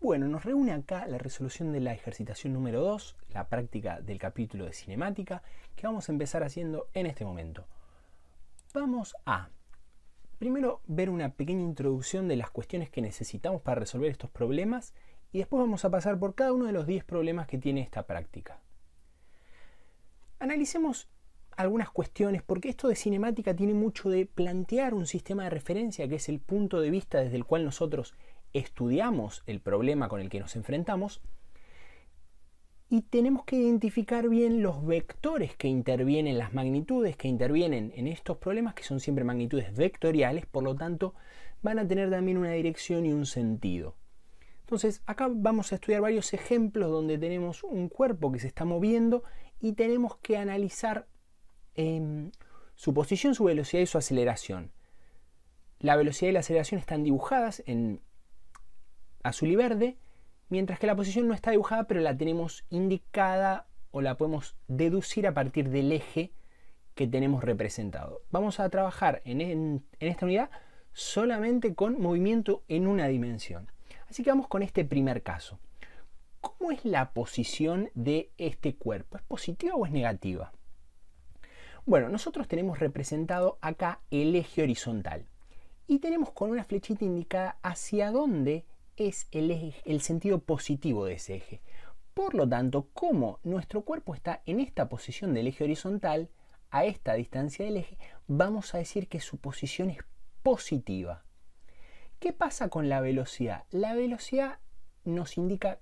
Bueno, nos reúne acá la resolución de la ejercitación número 2, la práctica del capítulo de cinemática, que vamos a empezar haciendo en este momento. Vamos a, primero, ver una pequeña introducción de las cuestiones que necesitamos para resolver estos problemas y después vamos a pasar por cada uno de los 10 problemas que tiene esta práctica. Analicemos algunas cuestiones, porque esto de cinemática tiene mucho de plantear un sistema de referencia que es el punto de vista desde el cual nosotros estudiamos el problema con el que nos enfrentamos y tenemos que identificar bien los vectores que intervienen, las magnitudes que intervienen en estos problemas, que son siempre magnitudes vectoriales, por lo tanto van a tener también una dirección y un sentido. Entonces, acá vamos a estudiar varios ejemplos donde tenemos un cuerpo que se está moviendo y tenemos que analizar em, su posición, su velocidad y su aceleración. La velocidad y la aceleración están dibujadas en azul y verde, mientras que la posición no está dibujada, pero la tenemos indicada o la podemos deducir a partir del eje que tenemos representado. Vamos a trabajar en, esta unidad solamente con movimiento en una dimensión. Así que vamos con este primer caso. ¿Cómo es la posición de este cuerpo? ¿Es positiva o es negativa? Bueno, nosotros tenemos representado acá el eje horizontal y tenemos con una flechita indicada hacia dónde es el, el sentido positivo de ese eje. Por lo tanto, como nuestro cuerpo está en esta posición del eje horizontal, a esta distancia del eje, vamos a decir que su posición es positiva. ¿Qué pasa con la velocidad? La velocidad nos indica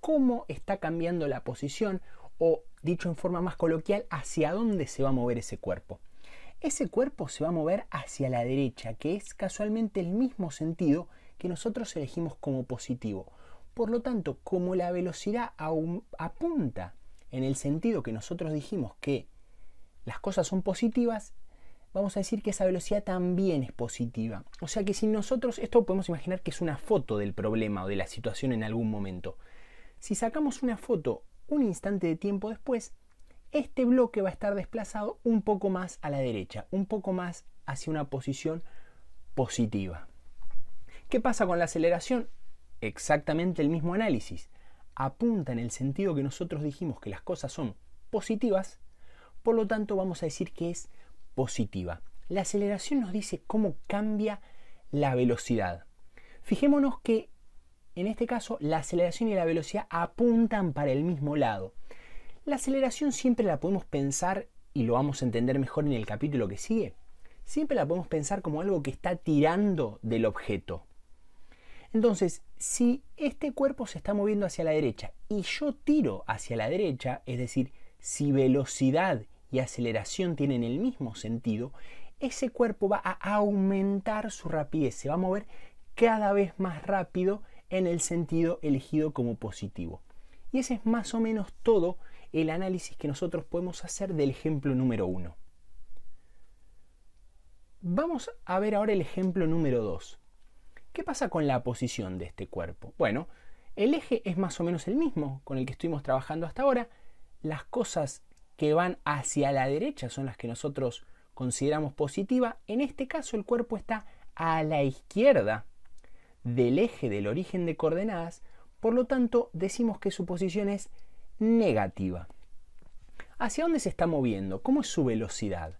cómo está cambiando la posición o, dicho en forma más coloquial, hacia dónde se va a mover ese cuerpo. Ese cuerpo se va a mover hacia la derecha, que es casualmente el mismo sentido que nosotros elegimos como positivo. Por lo tanto, como la velocidad apunta en el sentido que nosotros dijimos que las cosas son positivas, vamos a decir que esa velocidad también es positiva. O sea que si nosotros, esto podemos imaginar que es una foto del problema o de la situación en algún momento. Si sacamos una foto un instante de tiempo después, este bloque va a estar desplazado un poco más a la derecha, un poco más hacia una posición positiva. ¿Qué pasa con la aceleración? Exactamente el mismo análisis. Apunta en el sentido que nosotros dijimos que las cosas son positivas, por lo tanto vamos a decir que es positiva. La aceleración nos dice cómo cambia la velocidad. Fijémonos que en este caso la aceleración y la velocidad apuntan para el mismo lado. La aceleración siempre la podemos pensar, y lo vamos a entender mejor en el capítulo que sigue, siempre la podemos pensar como algo que está tirando del objeto. Entonces, si este cuerpo se está moviendo hacia la derecha y yo tiro hacia la derecha, es decir, si velocidad y aceleración tienen el mismo sentido, ese cuerpo va a aumentar su rapidez, se va a mover cada vez más rápido en el sentido elegido como positivo. Y ese es más o menos todo el análisis que nosotros podemos hacer del ejemplo número uno. Vamos a ver ahora el ejemplo número 2. ¿Qué pasa con la posición de este cuerpo? Bueno, el eje es más o menos el mismo con el que estuvimos trabajando hasta ahora. Las cosas que van hacia la derecha son las que nosotros consideramos positiva. En este caso el cuerpo está a la izquierda del eje del origen de coordenadas, por lo tanto decimos que su posición es negativa. ¿Hacia dónde se está moviendo? ¿Cómo es su velocidad?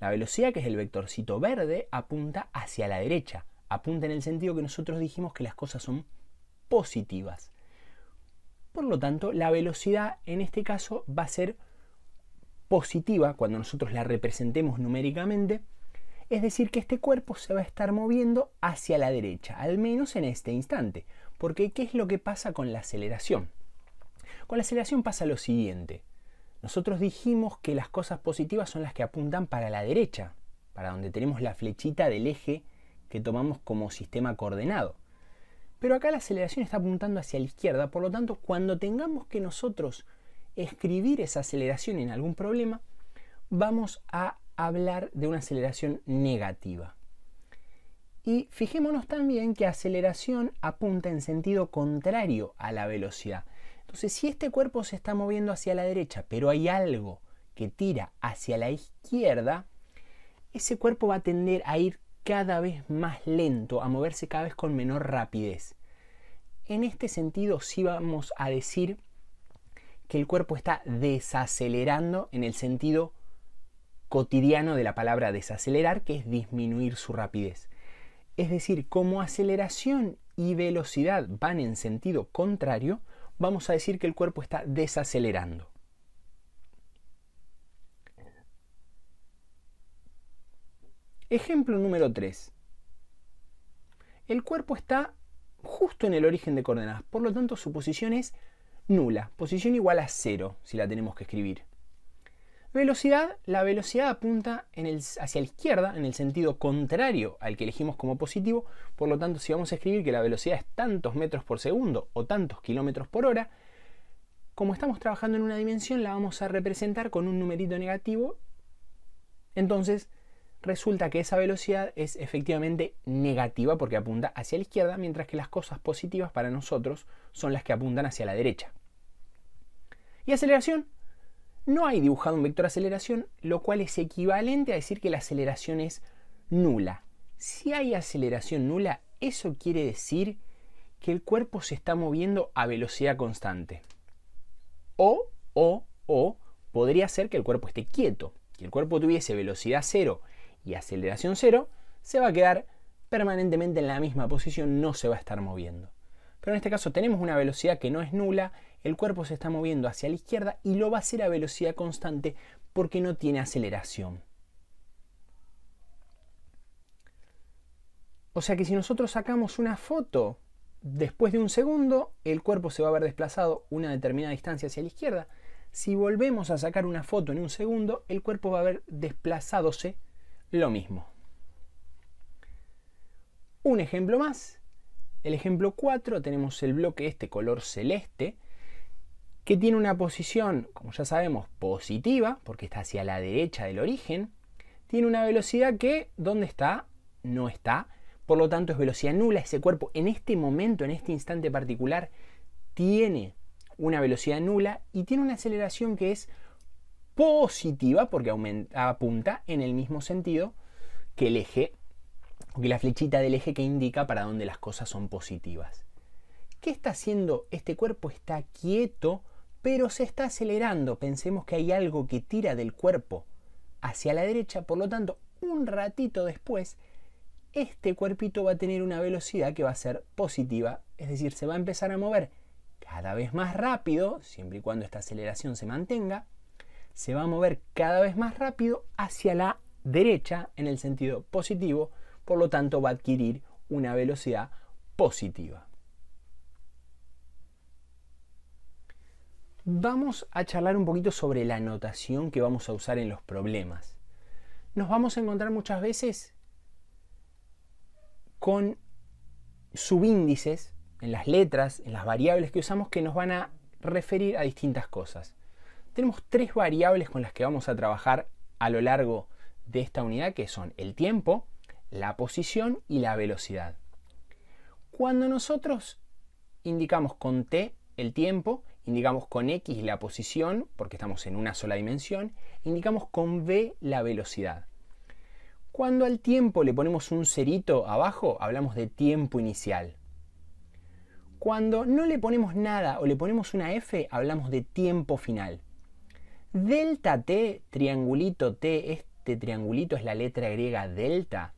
La velocidad, que es el vectorcito verde, apunta hacia la derecha apunta en el sentido que nosotros dijimos que las cosas son positivas. Por lo tanto, la velocidad en este caso va a ser positiva cuando nosotros la representemos numéricamente. Es decir, que este cuerpo se va a estar moviendo hacia la derecha, al menos en este instante. Porque ¿qué es lo que pasa con la aceleración? Con la aceleración pasa lo siguiente. Nosotros dijimos que las cosas positivas son las que apuntan para la derecha, para donde tenemos la flechita del eje que tomamos como sistema coordenado. Pero acá la aceleración está apuntando hacia la izquierda, por lo tanto, cuando tengamos que nosotros escribir esa aceleración en algún problema, vamos a hablar de una aceleración negativa. Y fijémonos también que aceleración apunta en sentido contrario a la velocidad. Entonces, si este cuerpo se está moviendo hacia la derecha, pero hay algo que tira hacia la izquierda, ese cuerpo va a tender a ir cada vez más lento, a moverse cada vez con menor rapidez. En este sentido sí vamos a decir que el cuerpo está desacelerando en el sentido cotidiano de la palabra desacelerar, que es disminuir su rapidez. Es decir, como aceleración y velocidad van en sentido contrario, vamos a decir que el cuerpo está desacelerando. Ejemplo número 3. El cuerpo está justo en el origen de coordenadas, por lo tanto su posición es nula, posición igual a cero si la tenemos que escribir. Velocidad, la velocidad apunta hacia la izquierda, en el sentido contrario al que elegimos como positivo, por lo tanto si vamos a escribir que la velocidad es tantos metros por segundo o tantos kilómetros por hora, como estamos trabajando en una dimensión la vamos a representar con un numerito negativo, entonces resulta que esa velocidad es efectivamente negativa porque apunta hacia la izquierda, mientras que las cosas positivas para nosotros son las que apuntan hacia la derecha. ¿Y aceleración? No hay dibujado un vector de aceleración, lo cual es equivalente a decir que la aceleración es nula. Si hay aceleración nula, eso quiere decir que el cuerpo se está moviendo a velocidad constante. O, o, o, podría ser que el cuerpo esté quieto, que el cuerpo tuviese velocidad cero y aceleración cero, se va a quedar permanentemente en la misma posición, no se va a estar moviendo. Pero en este caso tenemos una velocidad que no es nula, el cuerpo se está moviendo hacia la izquierda y lo va a hacer a velocidad constante porque no tiene aceleración. O sea que si nosotros sacamos una foto, después de un segundo el cuerpo se va a haber desplazado una determinada distancia hacia la izquierda. Si volvemos a sacar una foto en un segundo, el cuerpo va a haber desplazado lo mismo. Un ejemplo más. El ejemplo 4 tenemos el bloque este color celeste que tiene una posición, como ya sabemos, positiva, porque está hacia la derecha del origen. Tiene una velocidad que, ¿dónde está? No está. Por lo tanto, es velocidad nula. Ese cuerpo en este momento, en este instante particular, tiene una velocidad nula y tiene una aceleración que es positiva porque apunta en el mismo sentido que el eje, que la flechita del eje que indica para dónde las cosas son positivas. ¿Qué está haciendo? Este cuerpo está quieto, pero se está acelerando. Pensemos que hay algo que tira del cuerpo hacia la derecha, por lo tanto, un ratito después, este cuerpito va a tener una velocidad que va a ser positiva, es decir, se va a empezar a mover cada vez más rápido, siempre y cuando esta aceleración se mantenga, se va a mover cada vez más rápido hacia la derecha en el sentido positivo, por lo tanto va a adquirir una velocidad positiva. Vamos a charlar un poquito sobre la notación que vamos a usar en los problemas. Nos vamos a encontrar muchas veces con subíndices en las letras, en las variables que usamos que nos van a referir a distintas cosas tenemos tres variables con las que vamos a trabajar a lo largo de esta unidad, que son el tiempo, la posición y la velocidad. Cuando nosotros indicamos con t el tiempo, indicamos con x la posición, porque estamos en una sola dimensión, indicamos con v la velocidad. Cuando al tiempo le ponemos un cerito abajo, hablamos de tiempo inicial. Cuando no le ponemos nada o le ponemos una f, hablamos de tiempo final. Delta T, triangulito T, este triangulito es la letra griega delta,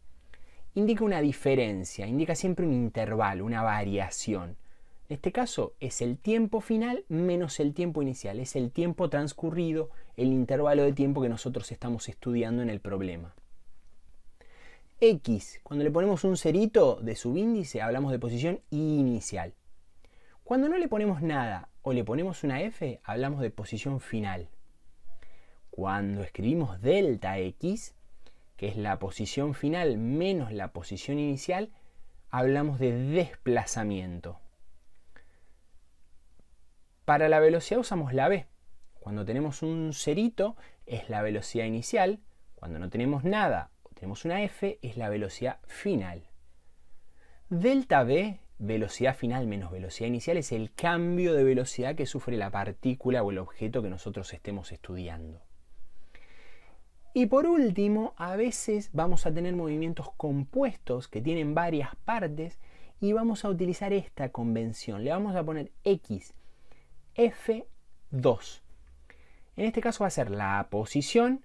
indica una diferencia, indica siempre un intervalo, una variación. En este caso es el tiempo final menos el tiempo inicial, es el tiempo transcurrido, el intervalo de tiempo que nosotros estamos estudiando en el problema. X, cuando le ponemos un cerito de subíndice, hablamos de posición inicial. Cuando no le ponemos nada o le ponemos una F, hablamos de posición final. Cuando escribimos delta x, que es la posición final menos la posición inicial, hablamos de desplazamiento. Para la velocidad usamos la v. Cuando tenemos un cerito es la velocidad inicial, cuando no tenemos nada o tenemos una f es la velocidad final. Delta v, velocidad final menos velocidad inicial, es el cambio de velocidad que sufre la partícula o el objeto que nosotros estemos estudiando. Y por último, a veces vamos a tener movimientos compuestos que tienen varias partes y vamos a utilizar esta convención. Le vamos a poner X, F2. En este caso va a ser la posición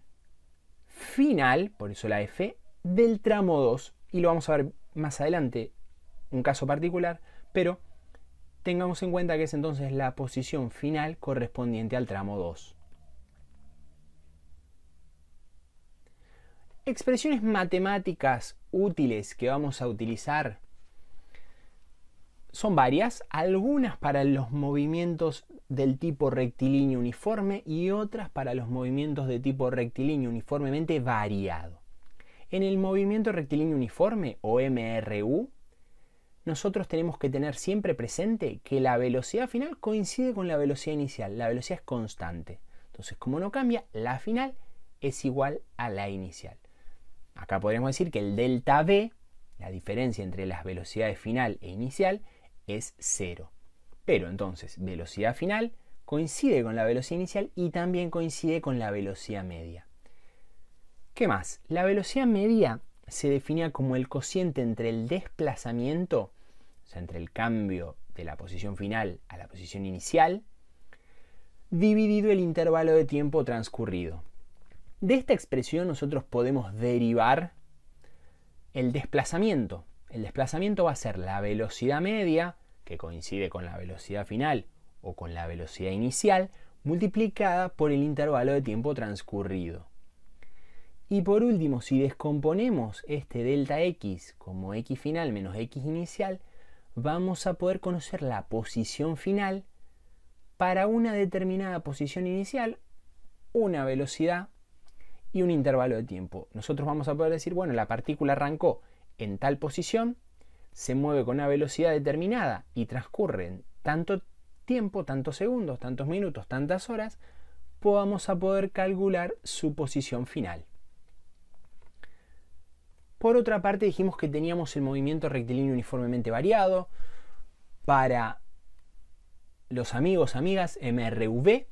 final, por eso la F, del tramo 2. Y lo vamos a ver más adelante, un caso particular, pero tengamos en cuenta que es entonces la posición final correspondiente al tramo 2. expresiones matemáticas útiles que vamos a utilizar son varias, algunas para los movimientos del tipo rectilíneo uniforme y otras para los movimientos de tipo rectilíneo uniformemente variado. En el movimiento rectilíneo uniforme o MRU, nosotros tenemos que tener siempre presente que la velocidad final coincide con la velocidad inicial, la velocidad es constante. Entonces, como no cambia, la final es igual a la inicial. Acá podríamos decir que el delta V, la diferencia entre las velocidades final e inicial, es cero. Pero entonces, velocidad final coincide con la velocidad inicial y también coincide con la velocidad media. ¿Qué más? La velocidad media se definía como el cociente entre el desplazamiento, o sea, entre el cambio de la posición final a la posición inicial, dividido el intervalo de tiempo transcurrido. De esta expresión nosotros podemos derivar el desplazamiento. El desplazamiento va a ser la velocidad media, que coincide con la velocidad final o con la velocidad inicial, multiplicada por el intervalo de tiempo transcurrido. Y por último, si descomponemos este delta x como x final menos x inicial, vamos a poder conocer la posición final para una determinada posición inicial, una velocidad y un intervalo de tiempo. Nosotros vamos a poder decir, bueno, la partícula arrancó en tal posición, se mueve con una velocidad determinada y transcurren tanto tiempo, tantos segundos, tantos minutos, tantas horas, podamos a poder calcular su posición final. Por otra parte, dijimos que teníamos el movimiento rectilíneo uniformemente variado para los amigos, amigas, MRV,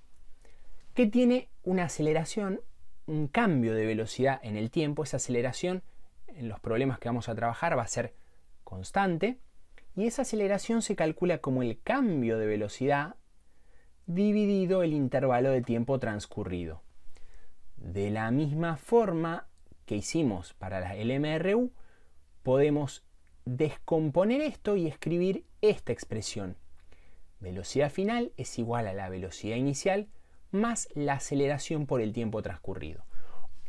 que tiene una aceleración un cambio de velocidad en el tiempo, esa aceleración en los problemas que vamos a trabajar va a ser constante y esa aceleración se calcula como el cambio de velocidad dividido el intervalo de tiempo transcurrido. De la misma forma que hicimos para la LMRU, podemos descomponer esto y escribir esta expresión. Velocidad final es igual a la velocidad inicial más la aceleración por el tiempo transcurrido.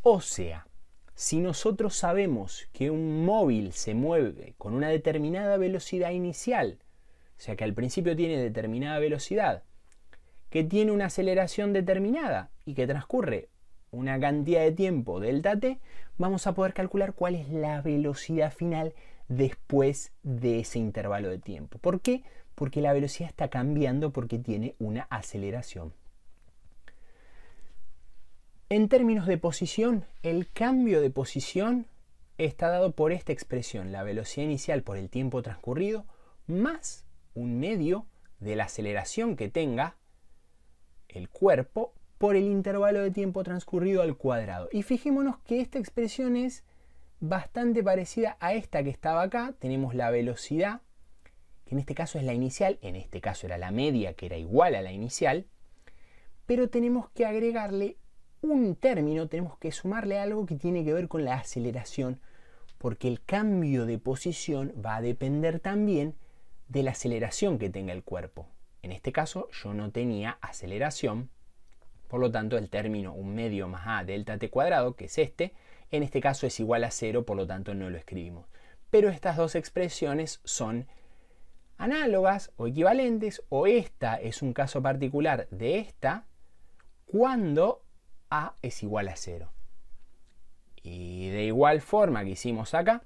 O sea, si nosotros sabemos que un móvil se mueve con una determinada velocidad inicial, o sea que al principio tiene determinada velocidad, que tiene una aceleración determinada y que transcurre una cantidad de tiempo delta t, vamos a poder calcular cuál es la velocidad final después de ese intervalo de tiempo. ¿Por qué? Porque la velocidad está cambiando porque tiene una aceleración en términos de posición, el cambio de posición está dado por esta expresión, la velocidad inicial por el tiempo transcurrido, más un medio de la aceleración que tenga el cuerpo por el intervalo de tiempo transcurrido al cuadrado. Y fijémonos que esta expresión es bastante parecida a esta que estaba acá. Tenemos la velocidad, que en este caso es la inicial, en este caso era la media, que era igual a la inicial, pero tenemos que agregarle un término tenemos que sumarle algo que tiene que ver con la aceleración, porque el cambio de posición va a depender también de la aceleración que tenga el cuerpo. En este caso yo no tenía aceleración, por lo tanto el término un medio más a delta t cuadrado, que es este, en este caso es igual a cero, por lo tanto no lo escribimos. Pero estas dos expresiones son análogas o equivalentes, o esta es un caso particular de esta, cuando a es igual a 0. Y de igual forma que hicimos acá,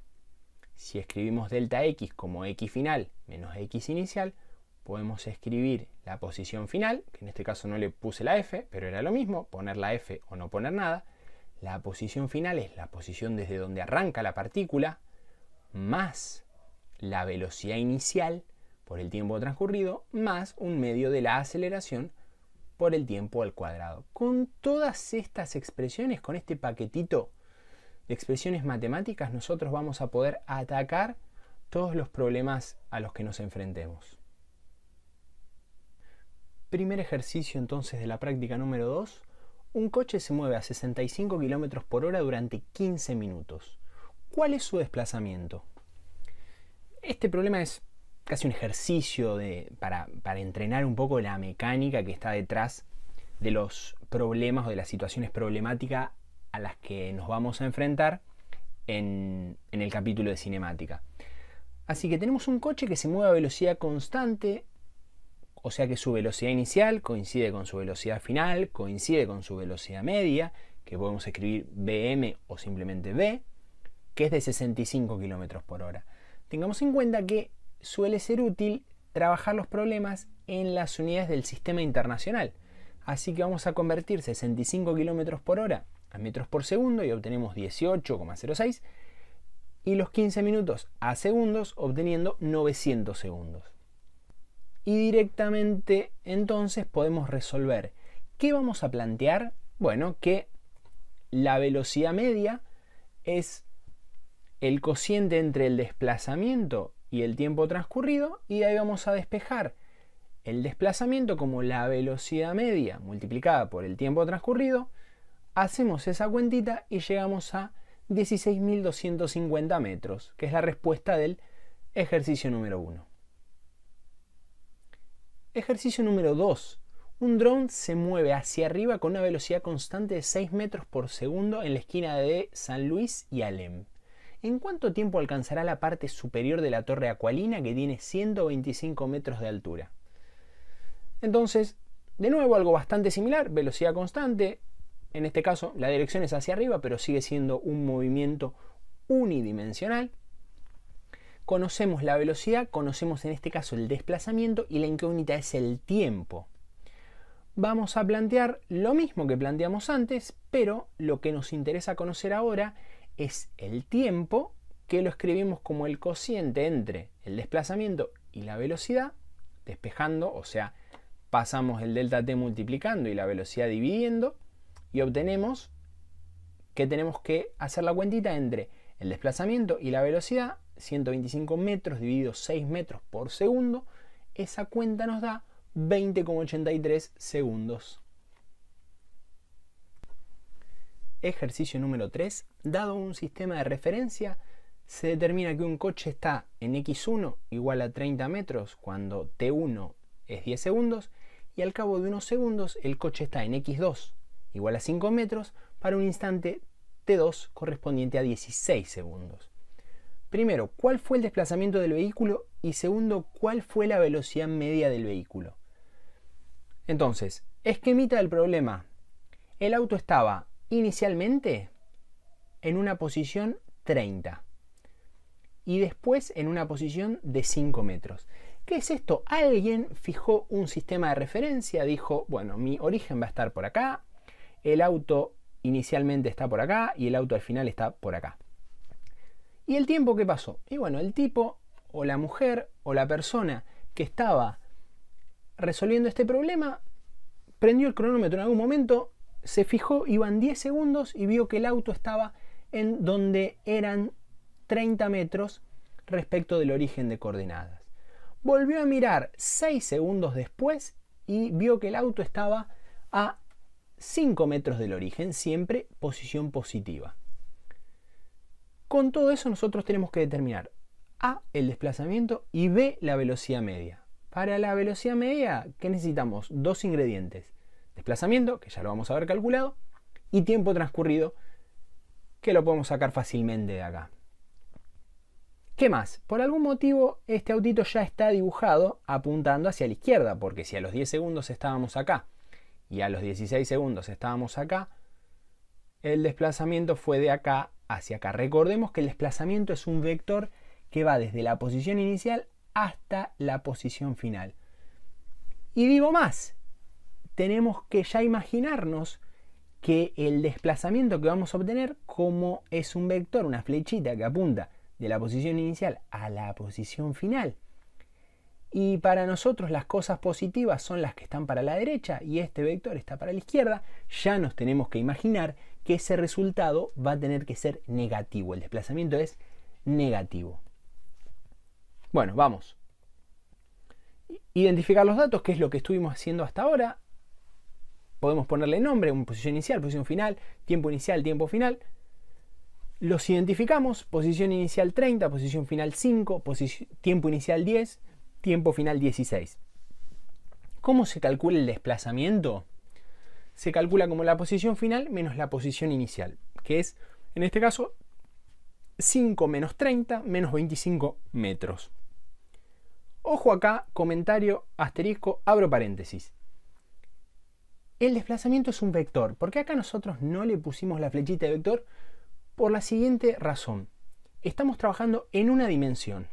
si escribimos delta x como x final menos x inicial, podemos escribir la posición final, que en este caso no le puse la f, pero era lo mismo, poner la f o no poner nada. La posición final es la posición desde donde arranca la partícula, más la velocidad inicial por el tiempo transcurrido, más un medio de la aceleración por el tiempo al cuadrado. Con todas estas expresiones, con este paquetito de expresiones matemáticas, nosotros vamos a poder atacar todos los problemas a los que nos enfrentemos. Primer ejercicio entonces de la práctica número 2. Un coche se mueve a 65 km por hora durante 15 minutos. ¿Cuál es su desplazamiento? Este problema es casi un ejercicio para, entrenar un poco la mecánica que está detrás de los problemas o de las situaciones problemáticas a las que nos vamos a enfrentar en, en, el capítulo de cinemática. Así que tenemos un coche que se mueve a velocidad constante, o sea que su velocidad inicial coincide con su velocidad final, coincide con su velocidad media, que podemos escribir BM o simplemente B, que es de 65 km por hora. Tengamos en cuenta que suele ser útil trabajar los problemas en las unidades del sistema internacional. Así que vamos a convertir 65 km por hora a metros por segundo y obtenemos 18,06 y los 15 minutos a segundos obteniendo 900 segundos. Y directamente entonces podemos resolver. ¿Qué vamos a plantear? Bueno, que la velocidad media es el cociente entre el desplazamiento y el tiempo transcurrido y ahí vamos a despejar el desplazamiento como la velocidad media multiplicada por el tiempo transcurrido, hacemos esa cuentita y llegamos a 16.250 metros, que es la respuesta del ejercicio número 1. Ejercicio número 2. Un dron se mueve hacia arriba con una velocidad constante de 6 metros por segundo en la esquina de San Luis y Alem. ¿En cuánto tiempo alcanzará la parte superior de la torre acualina que tiene 125 metros de altura? Entonces, de nuevo algo bastante similar, velocidad constante, en este caso la dirección es hacia arriba, pero sigue siendo un movimiento unidimensional. Conocemos la velocidad, conocemos en este caso el desplazamiento y la incógnita es el tiempo. Vamos a plantear lo mismo que planteamos antes, pero lo que nos interesa conocer ahora es el tiempo que lo escribimos como el cociente entre el desplazamiento y la velocidad, despejando, o sea, pasamos el delta t multiplicando y la velocidad dividiendo, y obtenemos que tenemos que hacer la cuentita entre el desplazamiento y la velocidad, 125 metros dividido 6 metros por segundo, esa cuenta nos da 20,83 segundos. Ejercicio número 3. Dado un sistema de referencia, se determina que un coche está en x1 igual a 30 metros cuando t1 es 10 segundos y al cabo de unos segundos el coche está en x2 igual a 5 metros para un instante t2 correspondiente a 16 segundos. Primero, ¿cuál fue el desplazamiento del vehículo? Y segundo, ¿cuál fue la velocidad media del vehículo? Entonces, esquemita del problema. El auto estaba inicialmente en una posición 30 y después en una posición de 5 metros. ¿Qué es esto? Alguien fijó un sistema de referencia, dijo, bueno, mi origen va a estar por acá, el auto inicialmente está por acá y el auto al final está por acá. ¿Y el tiempo qué pasó? Y bueno, el tipo o la mujer o la persona que estaba resolviendo este problema prendió el cronómetro en algún momento, se fijó, iban 10 segundos y vio que el auto estaba en donde eran 30 metros respecto del origen de coordenadas. Volvió a mirar 6 segundos después y vio que el auto estaba a 5 metros del origen, siempre posición positiva. Con todo eso nosotros tenemos que determinar A, el desplazamiento y B, la velocidad media. Para la velocidad media, ¿qué necesitamos? Dos ingredientes. Desplazamiento, que ya lo vamos a ver calculado, y tiempo transcurrido, que lo podemos sacar fácilmente de acá. ¿Qué más? Por algún motivo este autito ya está dibujado apuntando hacia la izquierda, porque si a los 10 segundos estábamos acá y a los 16 segundos estábamos acá, el desplazamiento fue de acá hacia acá. Recordemos que el desplazamiento es un vector que va desde la posición inicial hasta la posición final. Y digo más, tenemos que ya imaginarnos que el desplazamiento que vamos a obtener, como es un vector, una flechita que apunta de la posición inicial a la posición final. Y para nosotros las cosas positivas son las que están para la derecha y este vector está para la izquierda, ya nos tenemos que imaginar que ese resultado va a tener que ser negativo. El desplazamiento es negativo. Bueno, vamos. Identificar los datos, que es lo que estuvimos haciendo hasta ahora podemos ponerle nombre, una posición inicial, posición final, tiempo inicial, tiempo final. Los identificamos, posición inicial 30, posición final 5, tiempo inicial 10, tiempo final 16. ¿Cómo se calcula el desplazamiento? Se calcula como la posición final menos la posición inicial, que es, en este caso, 5 menos 30 menos 25 metros. Ojo acá, comentario, asterisco, abro paréntesis el desplazamiento es un vector. ¿Por qué acá nosotros no le pusimos la flechita de vector? Por la siguiente razón. Estamos trabajando en una dimensión.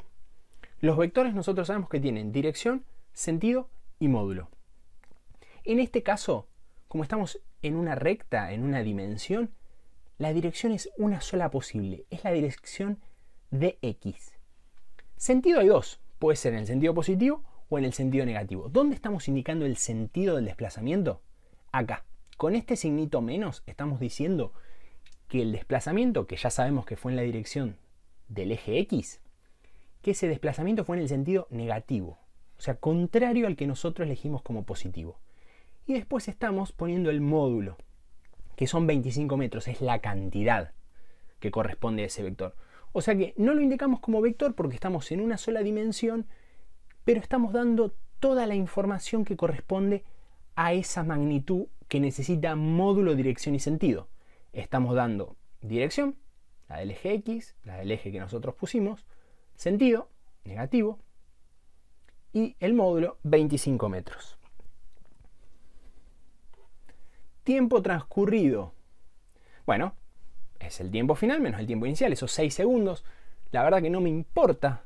Los vectores nosotros sabemos que tienen dirección, sentido y módulo. En este caso, como estamos en una recta, en una dimensión, la dirección es una sola posible, es la dirección de x. Sentido hay dos, puede ser en el sentido positivo o en el sentido negativo. ¿Dónde estamos indicando el sentido del desplazamiento? acá. Con este signito menos estamos diciendo que el desplazamiento, que ya sabemos que fue en la dirección del eje X, que ese desplazamiento fue en el sentido negativo, o sea, contrario al que nosotros elegimos como positivo. Y después estamos poniendo el módulo, que son 25 metros, es la cantidad que corresponde a ese vector. O sea que no lo indicamos como vector porque estamos en una sola dimensión, pero estamos dando toda la información que corresponde a esa magnitud que necesita módulo, dirección y sentido. Estamos dando dirección, la del eje X, la del eje que nosotros pusimos, sentido, negativo, y el módulo 25 metros. Tiempo transcurrido. Bueno, es el tiempo final menos el tiempo inicial, esos 6 segundos. La verdad que no me importa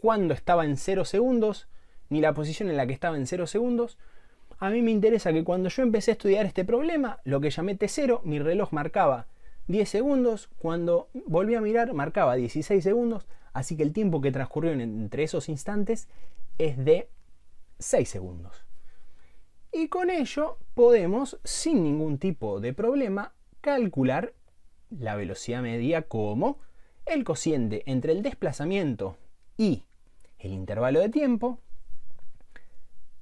cuándo estaba en 0 segundos, ni la posición en la que estaba en 0 segundos, a mí me interesa que cuando yo empecé a estudiar este problema, lo que llamé T0, mi reloj marcaba 10 segundos, cuando volví a mirar marcaba 16 segundos, así que el tiempo que transcurrió entre esos instantes es de 6 segundos. Y con ello podemos, sin ningún tipo de problema, calcular la velocidad media como el cociente entre el desplazamiento y el intervalo de tiempo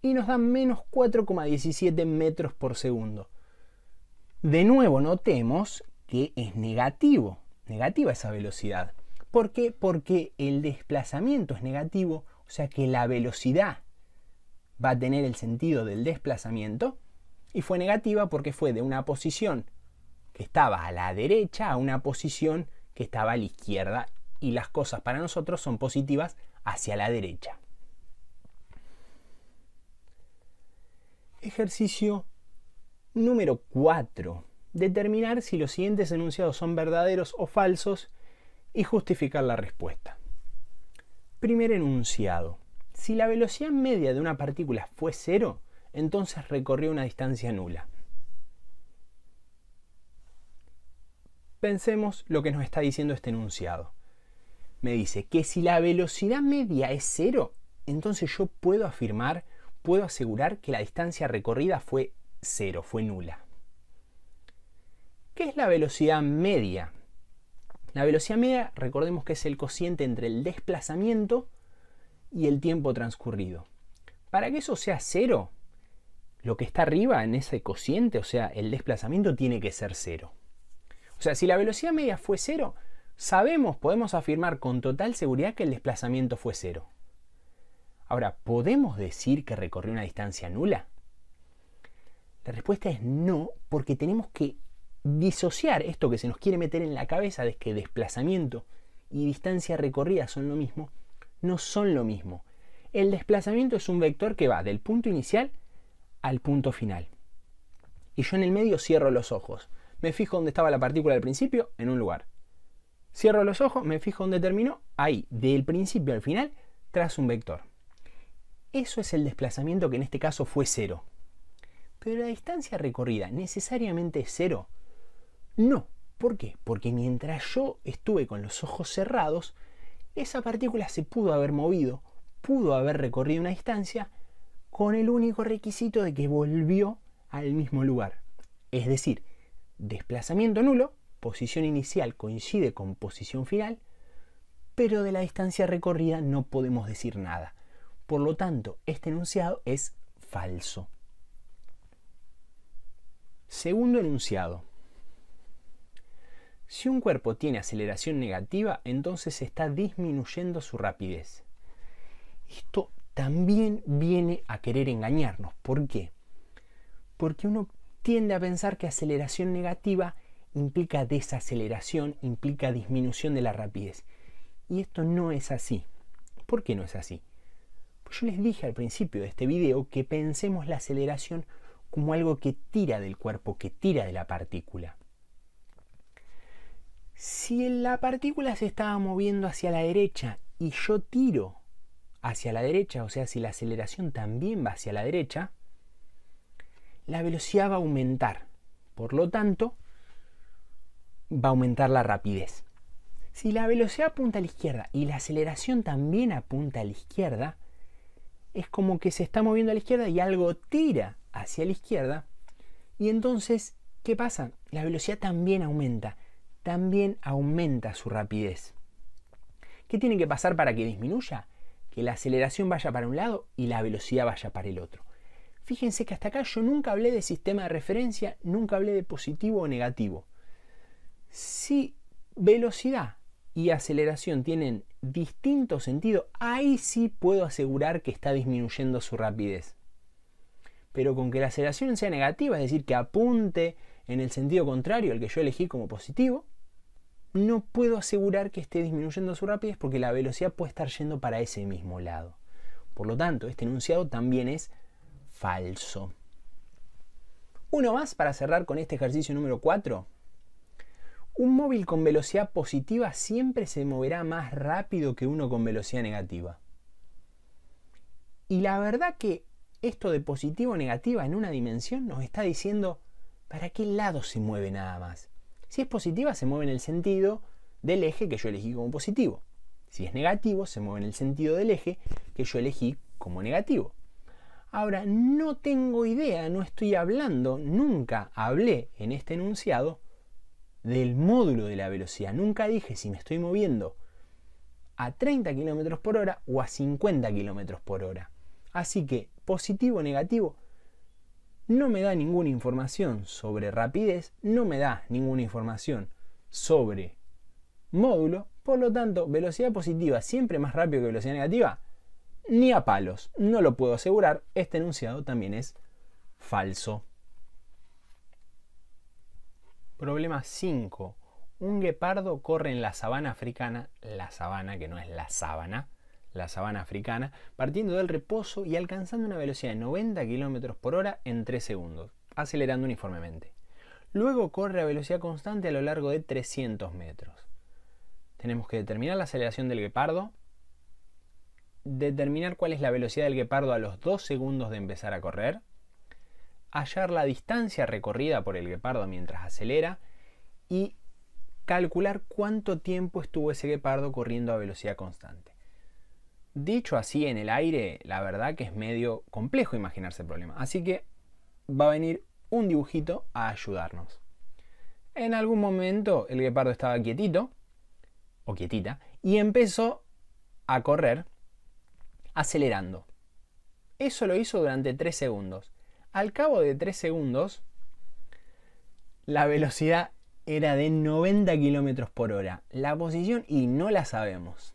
y nos dan menos 4,17 metros por segundo. De nuevo, notemos que es negativo, negativa esa velocidad. ¿Por qué? Porque el desplazamiento es negativo, o sea que la velocidad va a tener el sentido del desplazamiento y fue negativa porque fue de una posición que estaba a la derecha a una posición que estaba a la izquierda y las cosas para nosotros son positivas hacia la derecha. Ejercicio número 4. Determinar si los siguientes enunciados son verdaderos o falsos y justificar la respuesta. Primer enunciado. Si la velocidad media de una partícula fue cero, entonces recorrió una distancia nula. Pensemos lo que nos está diciendo este enunciado. Me dice que si la velocidad media es cero, entonces yo puedo afirmar puedo asegurar que la distancia recorrida fue cero, fue nula. ¿Qué es la velocidad media? La velocidad media, recordemos que es el cociente entre el desplazamiento y el tiempo transcurrido. Para que eso sea cero, lo que está arriba en ese cociente, o sea, el desplazamiento, tiene que ser cero. O sea, si la velocidad media fue cero, sabemos, podemos afirmar con total seguridad que el desplazamiento fue cero. Ahora, ¿podemos decir que recorrió una distancia nula? La respuesta es no, porque tenemos que disociar esto que se nos quiere meter en la cabeza de que desplazamiento y distancia recorrida son lo mismo, no son lo mismo. El desplazamiento es un vector que va del punto inicial al punto final. Y yo en el medio cierro los ojos. Me fijo dónde estaba la partícula al principio, en un lugar. Cierro los ojos, me fijo dónde terminó, ahí, del principio al final, tras un vector. Eso es el desplazamiento que en este caso fue cero. Pero la distancia recorrida necesariamente es cero. No. ¿Por qué? Porque mientras yo estuve con los ojos cerrados, esa partícula se pudo haber movido, pudo haber recorrido una distancia, con el único requisito de que volvió al mismo lugar. Es decir, desplazamiento nulo, posición inicial coincide con posición final, pero de la distancia recorrida no podemos decir nada. Por lo tanto, este enunciado es falso. Segundo enunciado. Si un cuerpo tiene aceleración negativa, entonces está disminuyendo su rapidez. Esto también viene a querer engañarnos. ¿Por qué? Porque uno tiende a pensar que aceleración negativa implica desaceleración, implica disminución de la rapidez. Y esto no es así. ¿Por qué no es así? Yo les dije al principio de este video que pensemos la aceleración como algo que tira del cuerpo, que tira de la partícula. Si la partícula se estaba moviendo hacia la derecha y yo tiro hacia la derecha, o sea, si la aceleración también va hacia la derecha, la velocidad va a aumentar. Por lo tanto, va a aumentar la rapidez. Si la velocidad apunta a la izquierda y la aceleración también apunta a la izquierda, es como que se está moviendo a la izquierda y algo tira hacia la izquierda. Y entonces, ¿qué pasa? La velocidad también aumenta, también aumenta su rapidez. ¿Qué tiene que pasar para que disminuya? Que la aceleración vaya para un lado y la velocidad vaya para el otro. Fíjense que hasta acá yo nunca hablé de sistema de referencia, nunca hablé de positivo o negativo. Si velocidad y aceleración tienen distinto sentido, ahí sí puedo asegurar que está disminuyendo su rapidez. Pero con que la aceleración sea negativa, es decir, que apunte en el sentido contrario al que yo elegí como positivo, no puedo asegurar que esté disminuyendo su rapidez porque la velocidad puede estar yendo para ese mismo lado. Por lo tanto, este enunciado también es falso. Uno más para cerrar con este ejercicio número 4. Un móvil con velocidad positiva siempre se moverá más rápido que uno con velocidad negativa. Y la verdad que esto de positivo o negativa en una dimensión nos está diciendo para qué lado se mueve nada más. Si es positiva, se mueve en el sentido del eje que yo elegí como positivo. Si es negativo, se mueve en el sentido del eje que yo elegí como negativo. Ahora, no tengo idea, no estoy hablando, nunca hablé en este enunciado del módulo de la velocidad. Nunca dije si me estoy moviendo a 30 km por hora o a 50 km por hora. Así que positivo o negativo no me da ninguna información sobre rapidez, no me da ninguna información sobre módulo, por lo tanto, velocidad positiva siempre más rápido que velocidad negativa, ni a palos, no lo puedo asegurar, este enunciado también es falso. Problema 5. Un guepardo corre en la sabana africana, la sabana que no es la sabana, la sabana africana, partiendo del reposo y alcanzando una velocidad de 90 km por hora en 3 segundos, acelerando uniformemente. Luego corre a velocidad constante a lo largo de 300 metros. Tenemos que determinar la aceleración del guepardo, determinar cuál es la velocidad del guepardo a los 2 segundos de empezar a correr, hallar la distancia recorrida por el guepardo mientras acelera y calcular cuánto tiempo estuvo ese guepardo corriendo a velocidad constante. Dicho así en el aire, la verdad que es medio complejo imaginarse el problema, así que va a venir un dibujito a ayudarnos. En algún momento el guepardo estaba quietito, o quietita, y empezó a correr acelerando. Eso lo hizo durante 3 segundos. Al cabo de 3 segundos, la velocidad era de 90 kilómetros por hora. La posición y no la sabemos.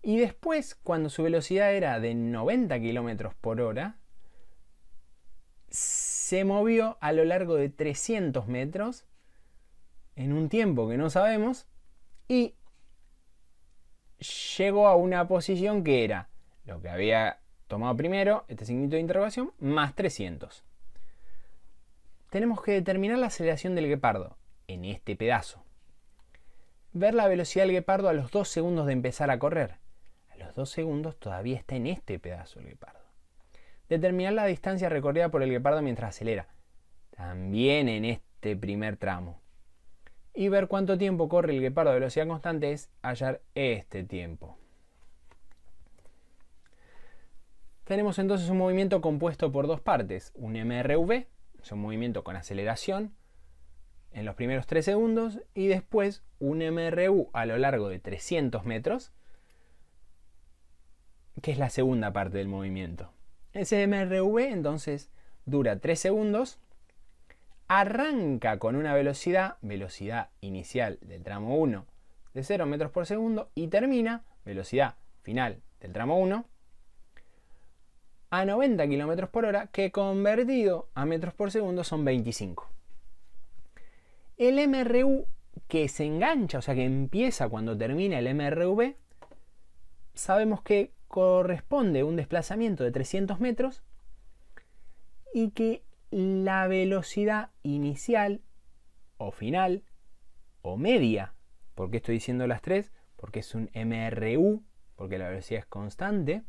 Y después, cuando su velocidad era de 90 kilómetros por hora, se movió a lo largo de 300 metros en un tiempo que no sabemos y llegó a una posición que era lo que había tomado primero, este signito de interrogación, más 300. Tenemos que determinar la aceleración del guepardo en este pedazo. Ver la velocidad del guepardo a los 2 segundos de empezar a correr. A los 2 segundos todavía está en este pedazo el guepardo. Determinar la distancia recorrida por el guepardo mientras acelera. También en este primer tramo. Y ver cuánto tiempo corre el guepardo a velocidad constante es hallar este tiempo. Tenemos entonces un movimiento compuesto por dos partes, un MRV, es un movimiento con aceleración en los primeros 3 segundos, y después un MRU a lo largo de 300 metros, que es la segunda parte del movimiento. Ese MRV entonces dura 3 segundos, arranca con una velocidad, velocidad inicial del tramo 1 de 0 metros por segundo, y termina, velocidad final del tramo 1, a 90 km por hora, que convertido a metros por segundo son 25. El MRU que se engancha, o sea que empieza cuando termina el MRV, sabemos que corresponde un desplazamiento de 300 metros y que la velocidad inicial o final o media, porque estoy diciendo las tres, porque es un MRU, porque la velocidad es constante,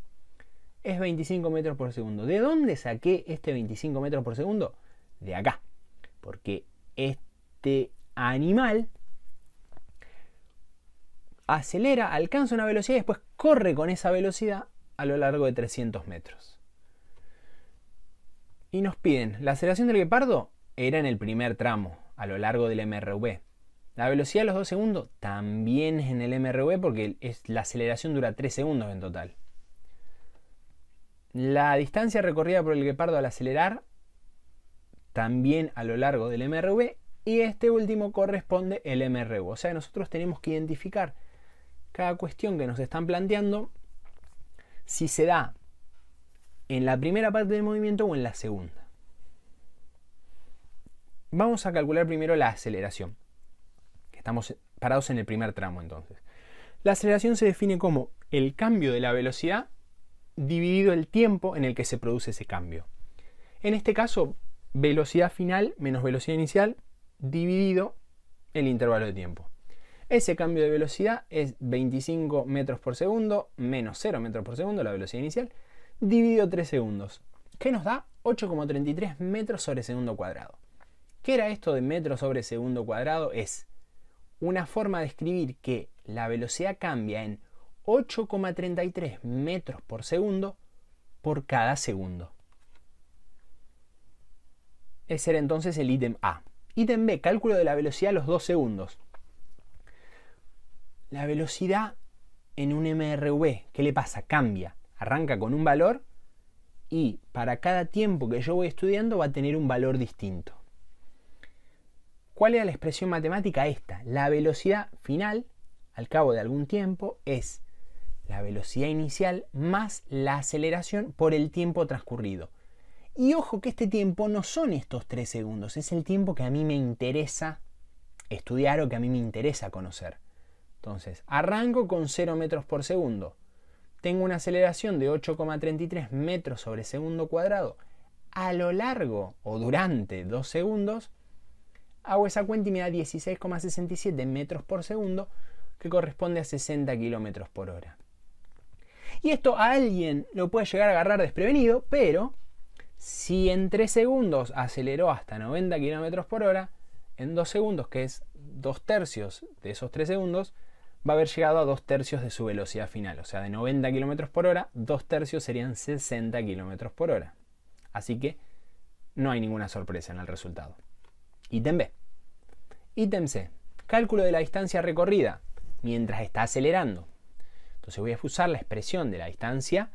es 25 metros por segundo. ¿De dónde saqué este 25 metros por segundo? De acá. Porque este animal acelera, alcanza una velocidad y después corre con esa velocidad a lo largo de 300 metros. Y nos piden, la aceleración del guepardo era en el primer tramo, a lo largo del MRV. La velocidad a los 2 segundos también es en el MRV porque la aceleración dura 3 segundos en total. La distancia recorrida por el guepardo al acelerar, también a lo largo del MRV, y este último corresponde el MRV. O sea, nosotros tenemos que identificar cada cuestión que nos están planteando, si se da en la primera parte del movimiento o en la segunda. Vamos a calcular primero la aceleración. estamos parados en el primer tramo entonces. La aceleración se define como el cambio de la velocidad dividido el tiempo en el que se produce ese cambio. En este caso, velocidad final menos velocidad inicial dividido el intervalo de tiempo. Ese cambio de velocidad es 25 metros por segundo menos 0 metros por segundo, la velocidad inicial, dividido 3 segundos, que nos da 8,33 metros sobre segundo cuadrado. ¿Qué era esto de metros sobre segundo cuadrado? Es una forma de escribir que la velocidad cambia en 8,33 metros por segundo por cada segundo. Ese era entonces el ítem A. Ítem B, cálculo de la velocidad a los 2 segundos. La velocidad en un MRV, ¿qué le pasa? Cambia. Arranca con un valor y para cada tiempo que yo voy estudiando va a tener un valor distinto. ¿Cuál era la expresión matemática esta? La velocidad final, al cabo de algún tiempo, es la velocidad inicial más la aceleración por el tiempo transcurrido. Y ojo que este tiempo no son estos 3 segundos, es el tiempo que a mí me interesa estudiar o que a mí me interesa conocer. Entonces, arranco con 0 metros por segundo. Tengo una aceleración de 8,33 metros sobre segundo cuadrado. A lo largo o durante 2 segundos, hago esa cuenta y me da 16,67 metros por segundo, que corresponde a 60 kilómetros por hora. Y esto a alguien lo puede llegar a agarrar desprevenido, pero si en 3 segundos aceleró hasta 90 km por hora, en 2 segundos, que es 2 tercios de esos 3 segundos, va a haber llegado a 2 tercios de su velocidad final. O sea, de 90 km por hora, 2 tercios serían 60 km por hora. Así que no hay ninguna sorpresa en el resultado. Ítem B. Ítem C. Cálculo de la distancia recorrida mientras está acelerando. Entonces voy a usar la expresión de la distancia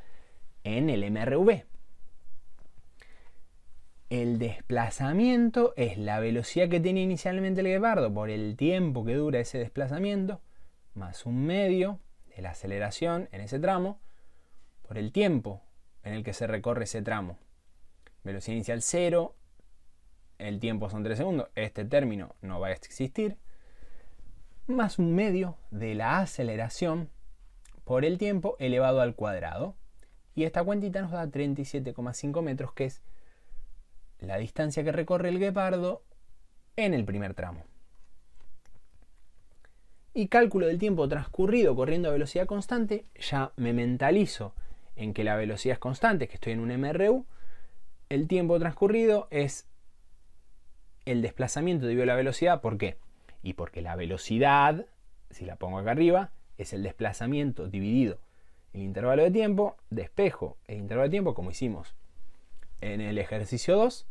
en el MRV. El desplazamiento es la velocidad que tiene inicialmente el guepardo por el tiempo que dura ese desplazamiento, más un medio de la aceleración en ese tramo, por el tiempo en el que se recorre ese tramo. Velocidad inicial 0, el tiempo son 3 segundos, este término no va a existir, más un medio de la aceleración por el tiempo elevado al cuadrado. Y esta cuentita nos da 37,5 metros, que es la distancia que recorre el guepardo en el primer tramo. Y cálculo del tiempo transcurrido corriendo a velocidad constante, ya me mentalizo en que la velocidad es constante, que estoy en un MRU. El tiempo transcurrido es el desplazamiento debido a la velocidad. ¿Por qué? Y porque la velocidad, si la pongo acá arriba, es el desplazamiento dividido el intervalo de tiempo, despejo el intervalo de tiempo como hicimos en el ejercicio 2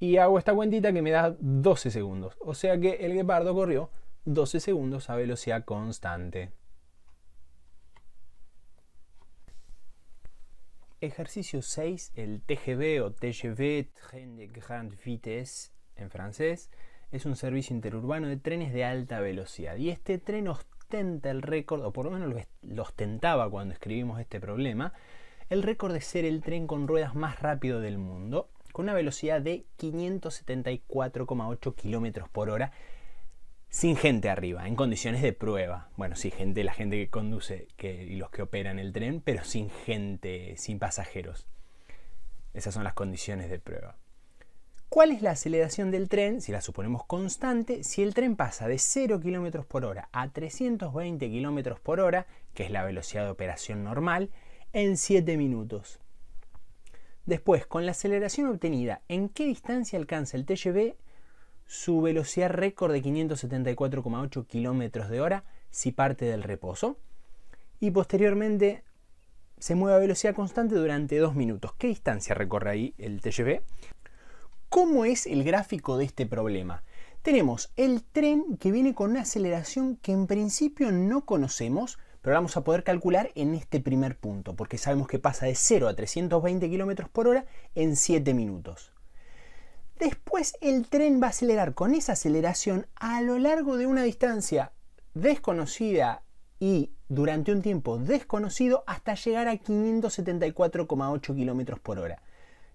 y hago esta cuentita que me da 12 segundos. O sea que el guepardo corrió 12 segundos a velocidad constante. Ejercicio 6, el TGV o TGV, Tren de Grande Vitesse en francés, es un servicio interurbano de trenes de alta velocidad y este tren el récord, o por lo menos lo ostentaba cuando escribimos este problema, el récord de ser el tren con ruedas más rápido del mundo, con una velocidad de 574,8 kilómetros por hora, sin gente arriba, en condiciones de prueba. Bueno, sí, gente, la gente que conduce que, y los que operan el tren, pero sin gente, sin pasajeros. Esas son las condiciones de prueba. ¿Cuál es la aceleración del tren si la suponemos constante? Si el tren pasa de 0 km por hora a 320 km por hora, que es la velocidad de operación normal, en 7 minutos. Después, con la aceleración obtenida, ¿en qué distancia alcanza el TGV su velocidad récord de 574,8 km de hora si parte del reposo? Y posteriormente se mueve a velocidad constante durante 2 minutos. ¿Qué distancia recorre ahí el TGV? ¿Cómo es el gráfico de este problema? Tenemos el tren que viene con una aceleración que en principio no conocemos, pero vamos a poder calcular en este primer punto, porque sabemos que pasa de 0 a 320 km por hora en 7 minutos. Después el tren va a acelerar con esa aceleración a lo largo de una distancia desconocida y durante un tiempo desconocido hasta llegar a 574,8 km por hora.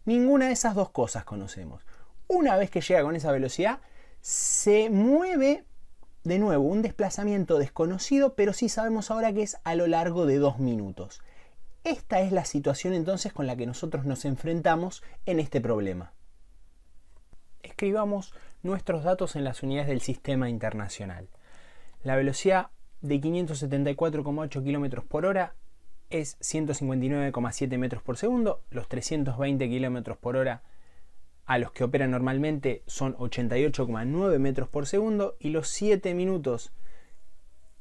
Ninguna de esas dos cosas conocemos. Una vez que llega con esa velocidad, se mueve de nuevo un desplazamiento desconocido, pero sí sabemos ahora que es a lo largo de dos minutos. Esta es la situación entonces con la que nosotros nos enfrentamos en este problema. Escribamos nuestros datos en las unidades del sistema internacional. La velocidad de 574,8 km por hora es 159,7 metros por segundo, los 320 kilómetros por hora a los que opera normalmente son 88,9 metros por segundo y los 7 minutos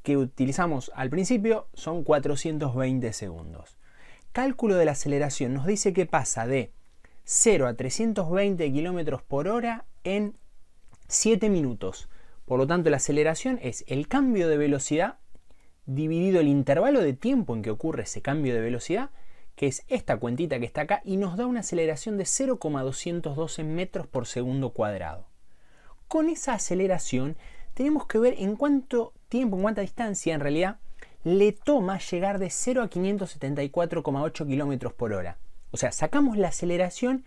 que utilizamos al principio son 420 segundos. Cálculo de la aceleración nos dice que pasa de 0 a 320 kilómetros por hora en 7 minutos. Por lo tanto, la aceleración es el cambio de velocidad dividido el intervalo de tiempo en que ocurre ese cambio de velocidad, que es esta cuentita que está acá, y nos da una aceleración de 0,212 metros por segundo cuadrado. Con esa aceleración tenemos que ver en cuánto tiempo, en cuánta distancia en realidad le toma llegar de 0 a 574,8 kilómetros por hora. O sea, sacamos la aceleración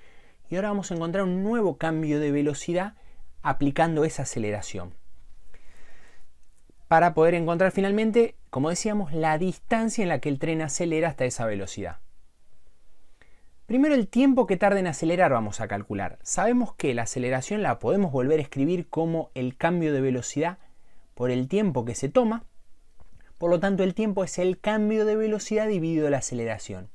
y ahora vamos a encontrar un nuevo cambio de velocidad aplicando esa aceleración para poder encontrar finalmente, como decíamos, la distancia en la que el tren acelera hasta esa velocidad. Primero el tiempo que tarda en acelerar vamos a calcular. Sabemos que la aceleración la podemos volver a escribir como el cambio de velocidad por el tiempo que se toma. Por lo tanto, el tiempo es el cambio de velocidad dividido la aceleración.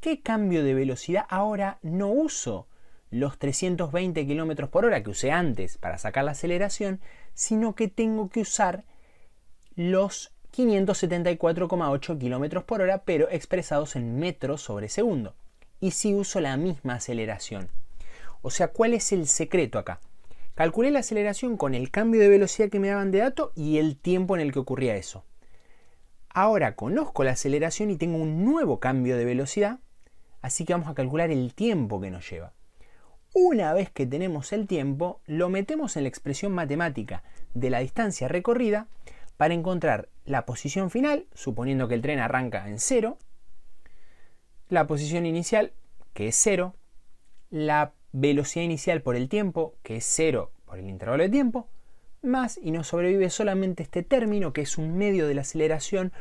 ¿Qué cambio de velocidad ahora no uso? Los 320 km por hora que usé antes para sacar la aceleración, sino que tengo que usar los 574,8 km por hora, pero expresados en metros sobre segundo. Y si uso la misma aceleración. O sea, ¿cuál es el secreto acá? Calculé la aceleración con el cambio de velocidad que me daban de dato y el tiempo en el que ocurría eso. Ahora conozco la aceleración y tengo un nuevo cambio de velocidad, así que vamos a calcular el tiempo que nos lleva. Una vez que tenemos el tiempo, lo metemos en la expresión matemática de la distancia recorrida para encontrar la posición final, suponiendo que el tren arranca en cero, la posición inicial, que es cero, la velocidad inicial por el tiempo, que es cero por el intervalo de tiempo, más y nos sobrevive solamente este término, que es un medio de la aceleración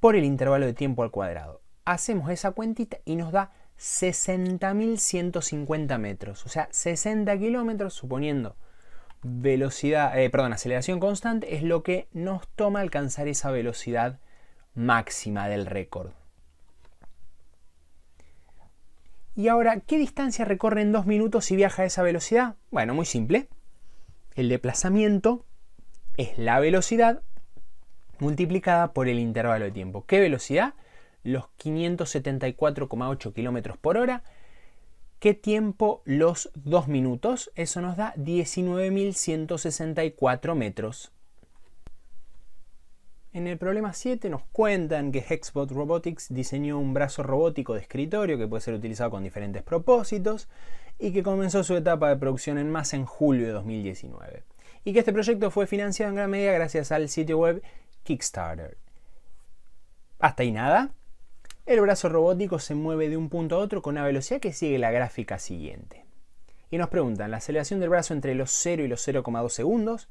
por el intervalo de tiempo al cuadrado. Hacemos esa cuentita y nos da 60.150 metros, o sea, 60 kilómetros suponiendo velocidad, eh, perdón, aceleración constante es lo que nos toma alcanzar esa velocidad máxima del récord. Y ahora, ¿qué distancia recorre en dos minutos si viaja a esa velocidad? Bueno, muy simple. El desplazamiento es la velocidad multiplicada por el intervalo de tiempo. ¿Qué velocidad? Los 574,8 km por hora ¿Qué tiempo los dos minutos? Eso nos da 19.164 metros. En el problema 7 nos cuentan que Hexbot Robotics diseñó un brazo robótico de escritorio que puede ser utilizado con diferentes propósitos y que comenzó su etapa de producción en más en julio de 2019. Y que este proyecto fue financiado en gran medida gracias al sitio web Kickstarter. Hasta ahí nada. El brazo robótico se mueve de un punto a otro con una velocidad que sigue la gráfica siguiente. Y nos preguntan la aceleración del brazo entre los 0 y los 0,2 segundos,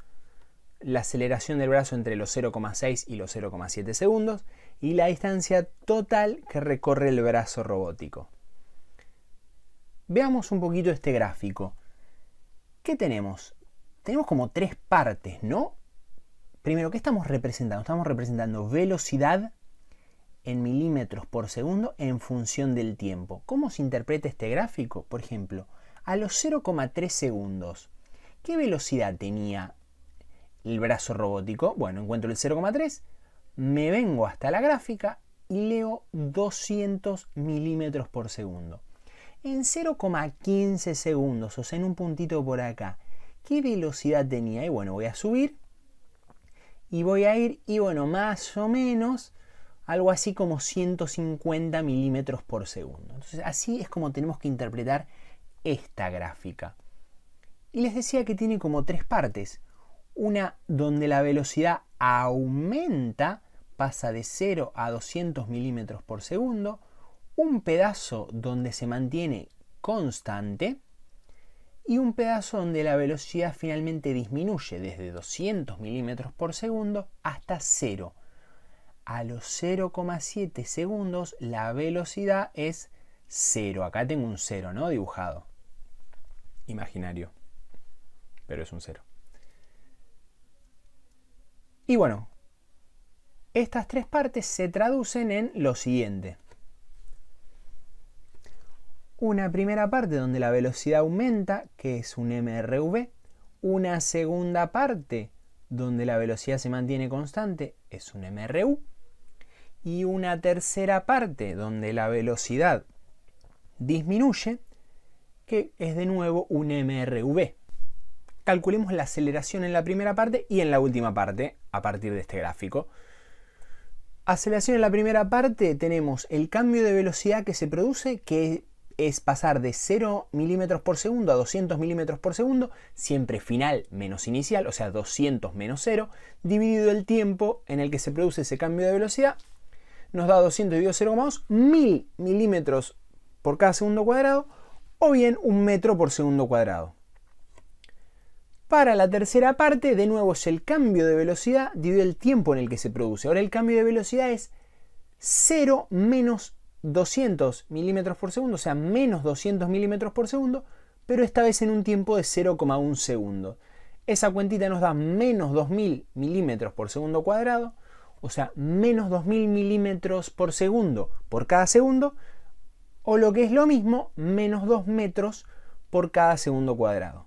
la aceleración del brazo entre los 0,6 y los 0,7 segundos y la distancia total que recorre el brazo robótico. Veamos un poquito este gráfico. ¿Qué tenemos? Tenemos como tres partes, ¿no? Primero, ¿qué estamos representando? Estamos representando velocidad, en milímetros por segundo en función del tiempo. ¿Cómo se interpreta este gráfico? Por ejemplo, a los 0,3 segundos, ¿qué velocidad tenía el brazo robótico? Bueno, encuentro el 0,3, me vengo hasta la gráfica y leo 200 milímetros por segundo. En 0,15 segundos, o sea, en un puntito por acá, ¿qué velocidad tenía? Y bueno, voy a subir y voy a ir, y bueno, más o menos algo así como 150 milímetros por segundo. Entonces así es como tenemos que interpretar esta gráfica. Y les decía que tiene como tres partes. Una donde la velocidad aumenta, pasa de 0 a 200 milímetros por segundo. Un pedazo donde se mantiene constante. Y un pedazo donde la velocidad finalmente disminuye desde 200 milímetros por segundo hasta 0 a los 0,7 segundos la velocidad es 0. Acá tengo un 0, ¿no? Dibujado. Imaginario. Pero es un 0. Y bueno, estas tres partes se traducen en lo siguiente. Una primera parte donde la velocidad aumenta, que es un MRV. Una segunda parte donde la velocidad se mantiene constante, es un MRU y una tercera parte donde la velocidad disminuye, que es de nuevo un MRV. Calculemos la aceleración en la primera parte y en la última parte a partir de este gráfico. Aceleración en la primera parte tenemos el cambio de velocidad que se produce, que es pasar de 0 milímetros por segundo a 200 milímetros por segundo, siempre final menos inicial, o sea 200 menos 0, dividido el tiempo en el que se produce ese cambio de velocidad nos da 200 dividido 0,2, 1000 milímetros por cada segundo cuadrado, o bien un metro por segundo cuadrado. Para la tercera parte, de nuevo es el cambio de velocidad dividido el tiempo en el que se produce. Ahora el cambio de velocidad es 0 menos 200 milímetros por segundo, o sea, menos 200 milímetros por segundo, pero esta vez en un tiempo de 0,1 segundo. Esa cuentita nos da menos 2000 milímetros por segundo cuadrado, o sea, menos 2000 milímetros por segundo por cada segundo, o lo que es lo mismo, menos 2 metros por cada segundo cuadrado.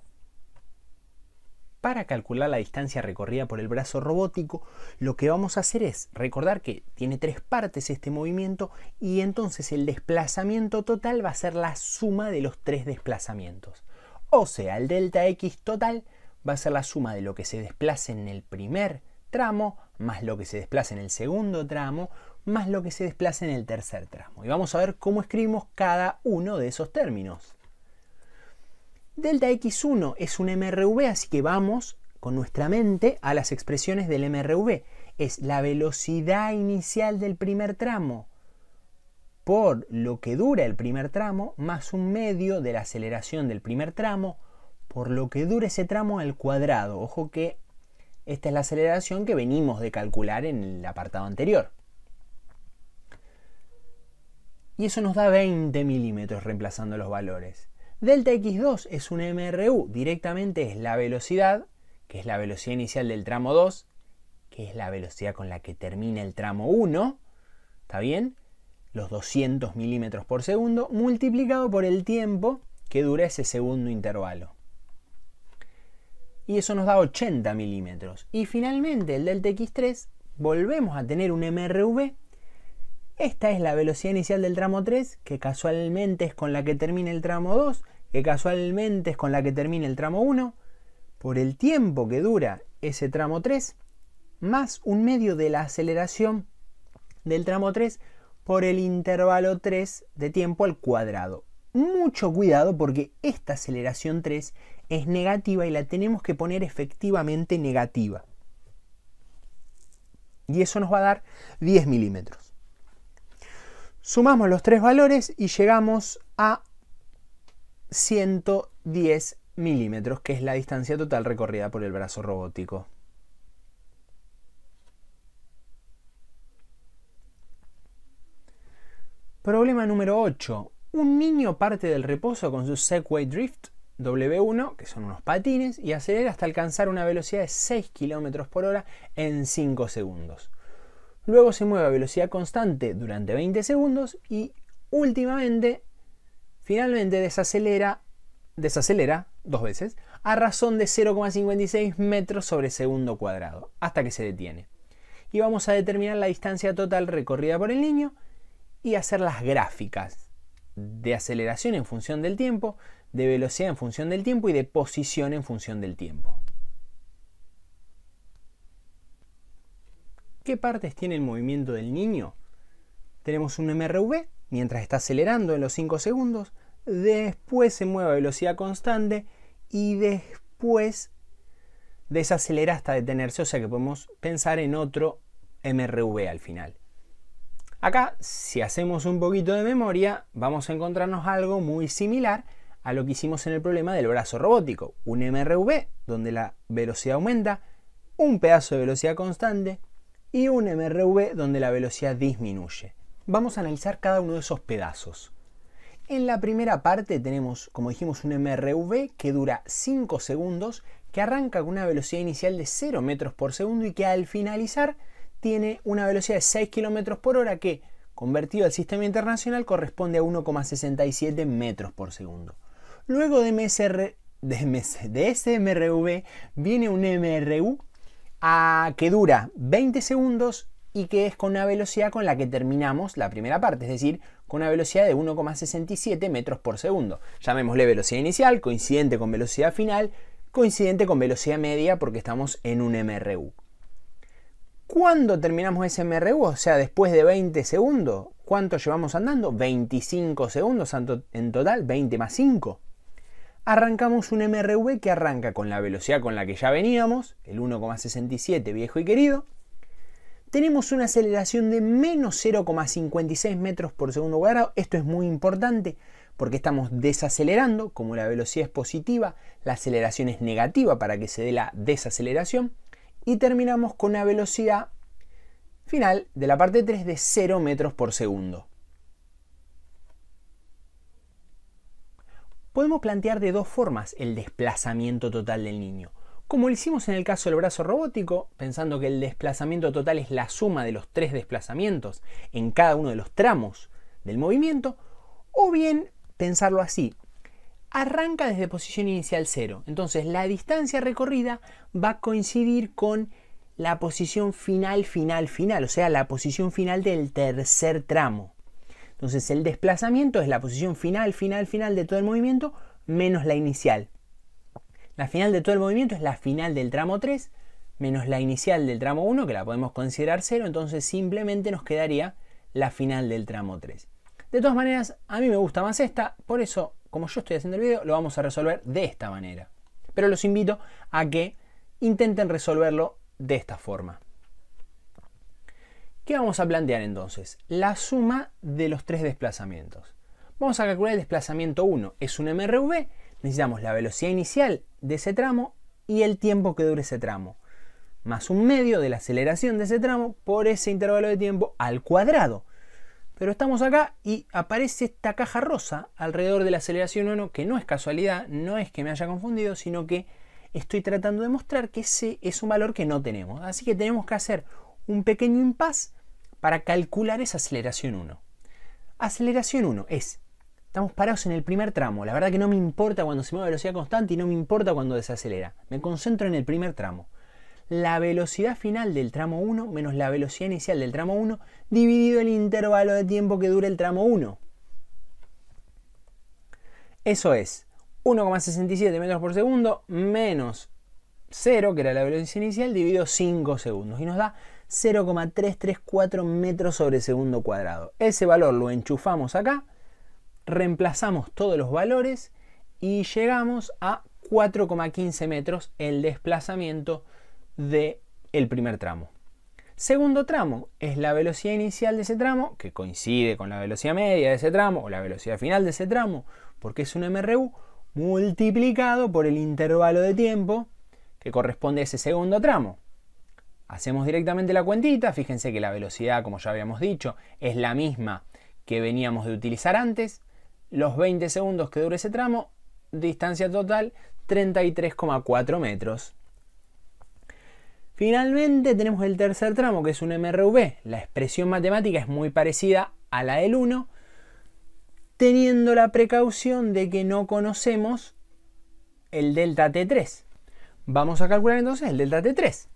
Para calcular la distancia recorrida por el brazo robótico, lo que vamos a hacer es recordar que tiene tres partes este movimiento y entonces el desplazamiento total va a ser la suma de los tres desplazamientos. O sea, el delta x total va a ser la suma de lo que se desplace en el primer tramo, más lo que se desplaza en el segundo tramo, más lo que se desplaza en el tercer tramo. Y vamos a ver cómo escribimos cada uno de esos términos. Delta X1 es un MRV, así que vamos con nuestra mente a las expresiones del MRV. Es la velocidad inicial del primer tramo por lo que dura el primer tramo más un medio de la aceleración del primer tramo por lo que dura ese tramo al cuadrado. Ojo que esta es la aceleración que venimos de calcular en el apartado anterior. Y eso nos da 20 milímetros reemplazando los valores. Delta X2 es un MRU, directamente es la velocidad, que es la velocidad inicial del tramo 2, que es la velocidad con la que termina el tramo 1, ¿está bien? Los 200 milímetros por segundo, multiplicado por el tiempo que dura ese segundo intervalo y eso nos da 80 milímetros. Y finalmente el Delta X3, volvemos a tener un MRV. Esta es la velocidad inicial del tramo 3, que casualmente es con la que termina el tramo 2, que casualmente es con la que termina el tramo 1, por el tiempo que dura ese tramo 3, más un medio de la aceleración del tramo 3 por el intervalo 3 de tiempo al cuadrado mucho cuidado porque esta aceleración 3 es negativa y la tenemos que poner efectivamente negativa. Y eso nos va a dar 10 milímetros. Sumamos los tres valores y llegamos a 110 milímetros, que es la distancia total recorrida por el brazo robótico. Problema número 8. Un niño parte del reposo con su Segway Drift W1, que son unos patines, y acelera hasta alcanzar una velocidad de 6 km por hora en 5 segundos. Luego se mueve a velocidad constante durante 20 segundos y últimamente, finalmente desacelera, desacelera dos veces a razón de 0,56 metros sobre segundo cuadrado, hasta que se detiene. Y vamos a determinar la distancia total recorrida por el niño y hacer las gráficas de aceleración en función del tiempo, de velocidad en función del tiempo y de posición en función del tiempo. ¿Qué partes tiene el movimiento del niño? Tenemos un MRV mientras está acelerando en los 5 segundos, después se mueve a velocidad constante y después desacelera hasta detenerse, o sea que podemos pensar en otro MRV al final. Acá, si hacemos un poquito de memoria, vamos a encontrarnos algo muy similar a lo que hicimos en el problema del brazo robótico, un MRV, donde la velocidad aumenta, un pedazo de velocidad constante y un MRV donde la velocidad disminuye. Vamos a analizar cada uno de esos pedazos. En la primera parte tenemos, como dijimos, un MRV que dura 5 segundos, que arranca con una velocidad inicial de 0 metros por segundo y que al finalizar tiene una velocidad de 6 km por hora que, convertido al sistema internacional, corresponde a 1,67 metros por segundo. Luego de, de, SMRV viene un MRU a, que dura 20 segundos y que es con una velocidad con la que terminamos la primera parte, es decir, con una velocidad de 1,67 metros por segundo. Llamémosle velocidad inicial, coincidente con velocidad final, coincidente con velocidad media porque estamos en un MRU. ¿Cuándo terminamos ese MRV? O sea, después de 20 segundos. ¿Cuánto llevamos andando? 25 segundos en total, 20 más 5. Arrancamos un MRV que arranca con la velocidad con la que ya veníamos, el 1,67 viejo y querido. Tenemos una aceleración de menos 0,56 metros por segundo cuadrado. Esto es muy importante porque estamos desacelerando, como la velocidad es positiva, la aceleración es negativa para que se dé la desaceleración y terminamos con una velocidad final de la parte 3 de 0 metros por segundo. Podemos plantear de dos formas el desplazamiento total del niño. Como lo hicimos en el caso del brazo robótico, pensando que el desplazamiento total es la suma de los tres desplazamientos en cada uno de los tramos del movimiento, o bien pensarlo así, arranca desde posición inicial 0. Entonces la distancia recorrida va a coincidir con la posición final, final, final, o sea, la posición final del tercer tramo. Entonces el desplazamiento es la posición final, final, final de todo el movimiento menos la inicial. La final de todo el movimiento es la final del tramo 3 menos la inicial del tramo 1, que la podemos considerar 0, entonces simplemente nos quedaría la final del tramo 3. De todas maneras, a mí me gusta más esta, por eso como yo estoy haciendo el video, lo vamos a resolver de esta manera. Pero los invito a que intenten resolverlo de esta forma. ¿Qué vamos a plantear entonces? La suma de los tres desplazamientos. Vamos a calcular el desplazamiento 1. Es un MRV. Necesitamos la velocidad inicial de ese tramo y el tiempo que dure ese tramo. Más un medio de la aceleración de ese tramo por ese intervalo de tiempo al cuadrado. Pero estamos acá y aparece esta caja rosa alrededor de la aceleración 1, que no es casualidad, no es que me haya confundido, sino que estoy tratando de mostrar que ese es un valor que no tenemos. Así que tenemos que hacer un pequeño impas para calcular esa aceleración 1. Aceleración 1 es, estamos parados en el primer tramo. La verdad que no me importa cuando se mueve velocidad constante y no me importa cuando desacelera. Me concentro en el primer tramo. La velocidad final del tramo 1 menos la velocidad inicial del tramo 1 dividido el intervalo de tiempo que dura el tramo 1. Eso es 1,67 metros por segundo menos 0, que era la velocidad inicial, dividido 5 segundos. Y nos da 0,334 metros sobre segundo cuadrado. Ese valor lo enchufamos acá, reemplazamos todos los valores y llegamos a 4,15 metros el desplazamiento del primer tramo. Segundo tramo es la velocidad inicial de ese tramo, que coincide con la velocidad media de ese tramo o la velocidad final de ese tramo, porque es un MRU multiplicado por el intervalo de tiempo que corresponde a ese segundo tramo. Hacemos directamente la cuentita, fíjense que la velocidad, como ya habíamos dicho, es la misma que veníamos de utilizar antes, los 20 segundos que dure ese tramo, distancia total 33,4 metros. Finalmente tenemos el tercer tramo, que es un MRV. La expresión matemática es muy parecida a la del 1, teniendo la precaución de que no conocemos el delta T3. Vamos a calcular entonces el delta T3.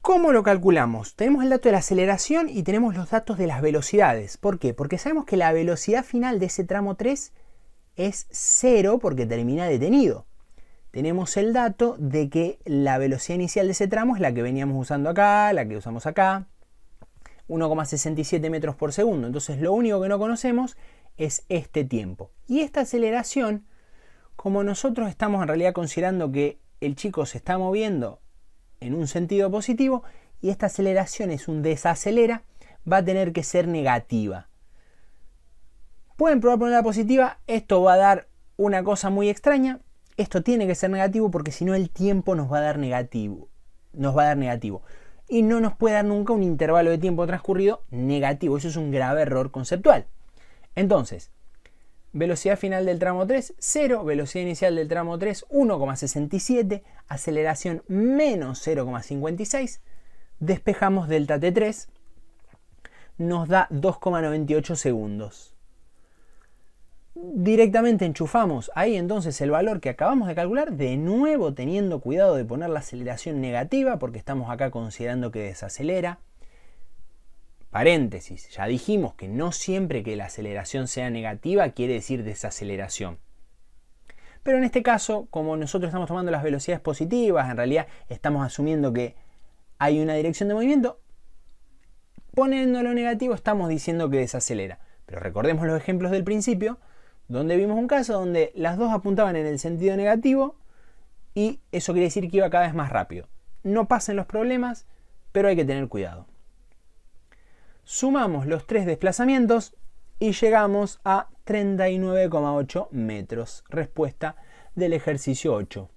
¿Cómo lo calculamos? Tenemos el dato de la aceleración y tenemos los datos de las velocidades. ¿Por qué? Porque sabemos que la velocidad final de ese tramo 3 es 0 porque termina detenido tenemos el dato de que la velocidad inicial de ese tramo es la que veníamos usando acá, la que usamos acá, 1,67 metros por segundo. Entonces lo único que no conocemos es este tiempo. Y esta aceleración, como nosotros estamos en realidad considerando que el chico se está moviendo en un sentido positivo y esta aceleración es un desacelera, va a tener que ser negativa. Pueden probar por una positiva, esto va a dar una cosa muy extraña, esto tiene que ser negativo porque si no el tiempo nos va a dar negativo. Nos va a dar negativo. Y no nos puede dar nunca un intervalo de tiempo transcurrido negativo. Eso es un grave error conceptual. Entonces, velocidad final del tramo 3, 0. Velocidad inicial del tramo 3, 1,67. Aceleración menos 0,56. Despejamos delta T3. Nos da 2,98 segundos directamente enchufamos ahí entonces el valor que acabamos de calcular, de nuevo teniendo cuidado de poner la aceleración negativa porque estamos acá considerando que desacelera. Paréntesis, ya dijimos que no siempre que la aceleración sea negativa quiere decir desaceleración. Pero en este caso, como nosotros estamos tomando las velocidades positivas, en realidad estamos asumiendo que hay una dirección de movimiento, poniéndolo negativo estamos diciendo que desacelera. Pero recordemos los ejemplos del principio, donde vimos un caso donde las dos apuntaban en el sentido negativo y eso quiere decir que iba cada vez más rápido. No pasen los problemas, pero hay que tener cuidado. Sumamos los tres desplazamientos y llegamos a 39,8 metros. Respuesta del ejercicio 8.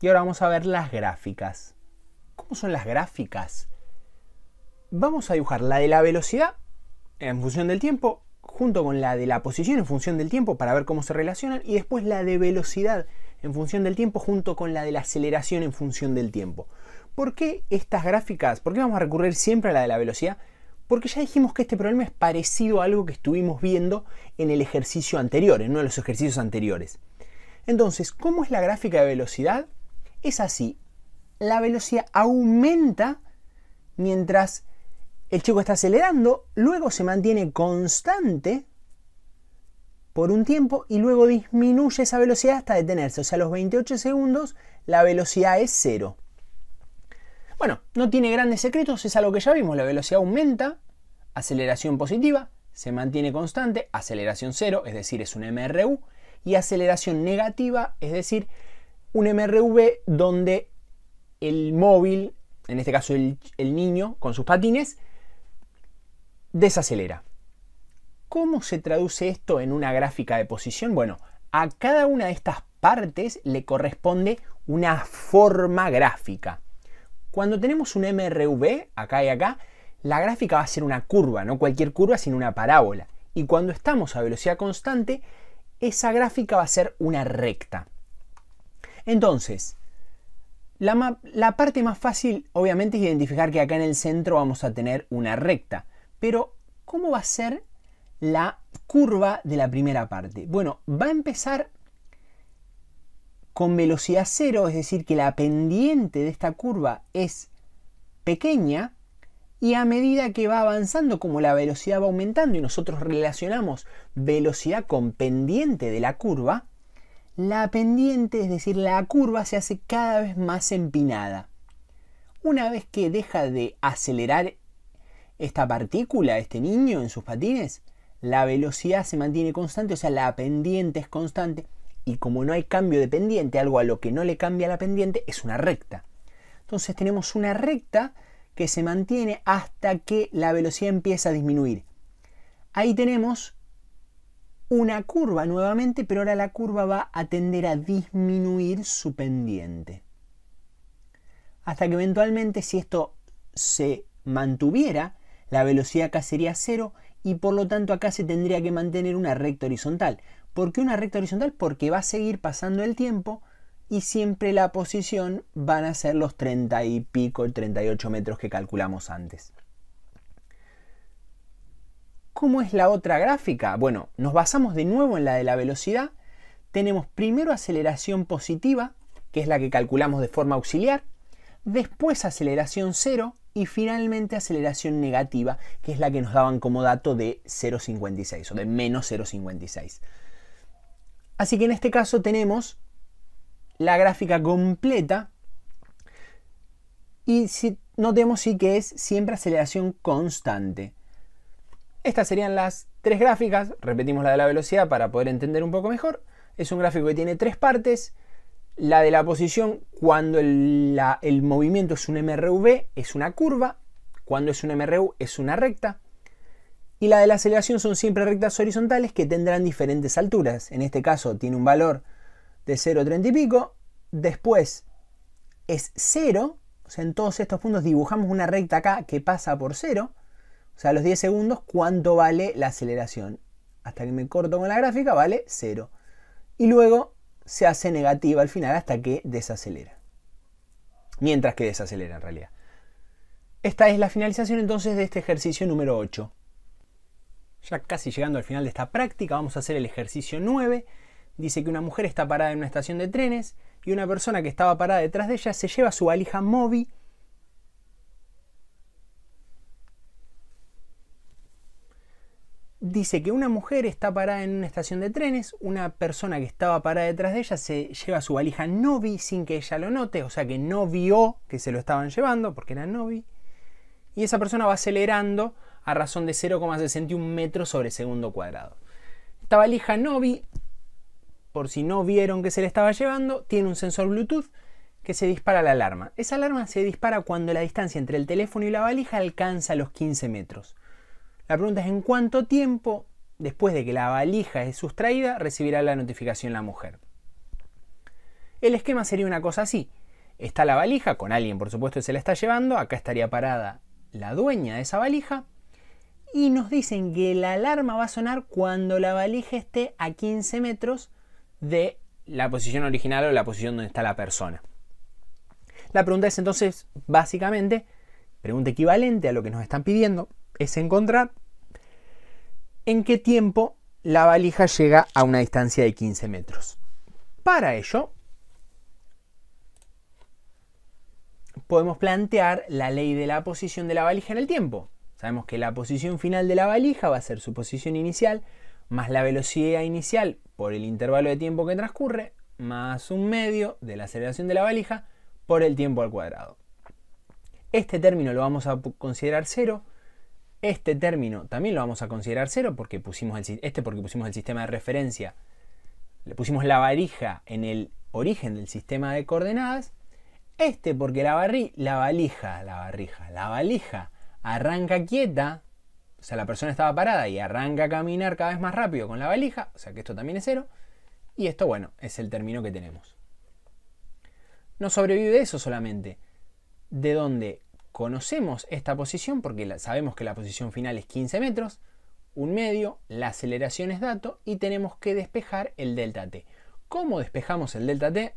Y ahora vamos a ver las gráficas. ¿Cómo son las gráficas? Vamos a dibujar la de la velocidad en función del tiempo junto con la de la posición en función del tiempo para ver cómo se relacionan y después la de velocidad en función del tiempo junto con la de la aceleración en función del tiempo. ¿Por qué estas gráficas? ¿Por qué vamos a recurrir siempre a la de la velocidad? Porque ya dijimos que este problema es parecido a algo que estuvimos viendo en el ejercicio anterior, en uno de los ejercicios anteriores. Entonces, ¿cómo es la gráfica de velocidad? Es así. La velocidad aumenta mientras el chico está acelerando, luego se mantiene constante por un tiempo y luego disminuye esa velocidad hasta detenerse. O sea, a los 28 segundos la velocidad es cero. Bueno, no tiene grandes secretos, es algo que ya vimos. La velocidad aumenta, aceleración positiva, se mantiene constante, aceleración cero, es decir, es un MRU, y aceleración negativa, es decir, un MRV donde el móvil, en este caso el, el niño con sus patines, desacelera. ¿Cómo se traduce esto en una gráfica de posición? Bueno, a cada una de estas partes le corresponde una forma gráfica. Cuando tenemos un MRV, acá y acá, la gráfica va a ser una curva, no cualquier curva, sino una parábola. Y cuando estamos a velocidad constante, esa gráfica va a ser una recta. Entonces, la, la parte más fácil obviamente es identificar que acá en el centro vamos a tener una recta. Pero, ¿cómo va a ser la curva de la primera parte? Bueno, va a empezar con velocidad cero, es decir, que la pendiente de esta curva es pequeña y a medida que va avanzando, como la velocidad va aumentando y nosotros relacionamos velocidad con pendiente de la curva, la pendiente, es decir, la curva se hace cada vez más empinada. Una vez que deja de acelerar esta partícula, este niño en sus patines, la velocidad se mantiene constante, o sea, la pendiente es constante, y como no hay cambio de pendiente, algo a lo que no le cambia la pendiente, es una recta. Entonces tenemos una recta que se mantiene hasta que la velocidad empieza a disminuir. Ahí tenemos una curva nuevamente, pero ahora la curva va a tender a disminuir su pendiente. Hasta que eventualmente si esto se mantuviera, la velocidad acá sería 0 y por lo tanto acá se tendría que mantener una recta horizontal. ¿Por qué una recta horizontal? Porque va a seguir pasando el tiempo y siempre la posición van a ser los 30 y pico, 38 metros que calculamos antes. ¿Cómo es la otra gráfica? Bueno, nos basamos de nuevo en la de la velocidad. Tenemos primero aceleración positiva, que es la que calculamos de forma auxiliar. Después aceleración cero, y finalmente aceleración negativa, que es la que nos daban como dato de 0,56 o de menos 0,56. Así que en este caso tenemos la gráfica completa y si notemos sí que es siempre aceleración constante. Estas serían las tres gráficas, repetimos la de la velocidad para poder entender un poco mejor. Es un gráfico que tiene tres partes, la de la posición, cuando el, movimiento es un MRV, es una curva. Cuando es un MRU, es una recta. Y la de la aceleración son siempre rectas horizontales que tendrán diferentes alturas. En este caso tiene un valor de 0,30 y pico. Después es 0. O sea, en todos estos puntos dibujamos una recta acá que pasa por 0. O sea, a los 10 segundos, ¿cuánto vale la aceleración? Hasta que me corto con la gráfica, vale 0. Y luego se hace negativa al final hasta que desacelera. Mientras que desacelera en realidad. Esta es la finalización entonces de este ejercicio número 8. Ya casi llegando al final de esta práctica, vamos a hacer el ejercicio 9. Dice que una mujer está parada en una estación de trenes y una persona que estaba parada detrás de ella se lleva su valija móvil dice que una mujer está parada en una estación de trenes, una persona que estaba parada detrás de ella se lleva su valija Novi sin que ella lo note, o sea que no vio que se lo estaban llevando, porque era Novi, y esa persona va acelerando a razón de 0,61 metros sobre segundo cuadrado. Esta valija Novi, por si no vieron que se le estaba llevando, tiene un sensor Bluetooth que se dispara la alarma. Esa alarma se dispara cuando la distancia entre el teléfono y la valija alcanza los 15 metros. La pregunta es en cuánto tiempo, después de que la valija es sustraída, recibirá la notificación la mujer. El esquema sería una cosa así. Está la valija, con alguien por supuesto se la está llevando, acá estaría parada la dueña de esa valija, y nos dicen que la alarma va a sonar cuando la valija esté a 15 metros de la posición original o la posición donde está la persona. La pregunta es entonces, básicamente, pregunta equivalente a lo que nos están pidiendo, es encontrar en qué tiempo la valija llega a una distancia de 15 metros. Para ello, podemos plantear la ley de la posición de la valija en el tiempo. Sabemos que la posición final de la valija va a ser su posición inicial más la velocidad inicial por el intervalo de tiempo que transcurre más un medio de la aceleración de la valija por el tiempo al cuadrado. Este término lo vamos a considerar cero este término también lo vamos a considerar cero porque pusimos el, este porque pusimos el sistema de referencia. Le pusimos la varija en el origen del sistema de coordenadas. Este porque la, barri, la valija, la barrija, la valija arranca quieta. O sea, la persona estaba parada y arranca a caminar cada vez más rápido con la valija. O sea que esto también es cero. Y esto, bueno, es el término que tenemos. No sobrevive eso solamente. De dónde Conocemos esta posición porque sabemos que la posición final es 15 metros, un medio, la aceleración es dato y tenemos que despejar el delta t. ¿Cómo despejamos el delta t?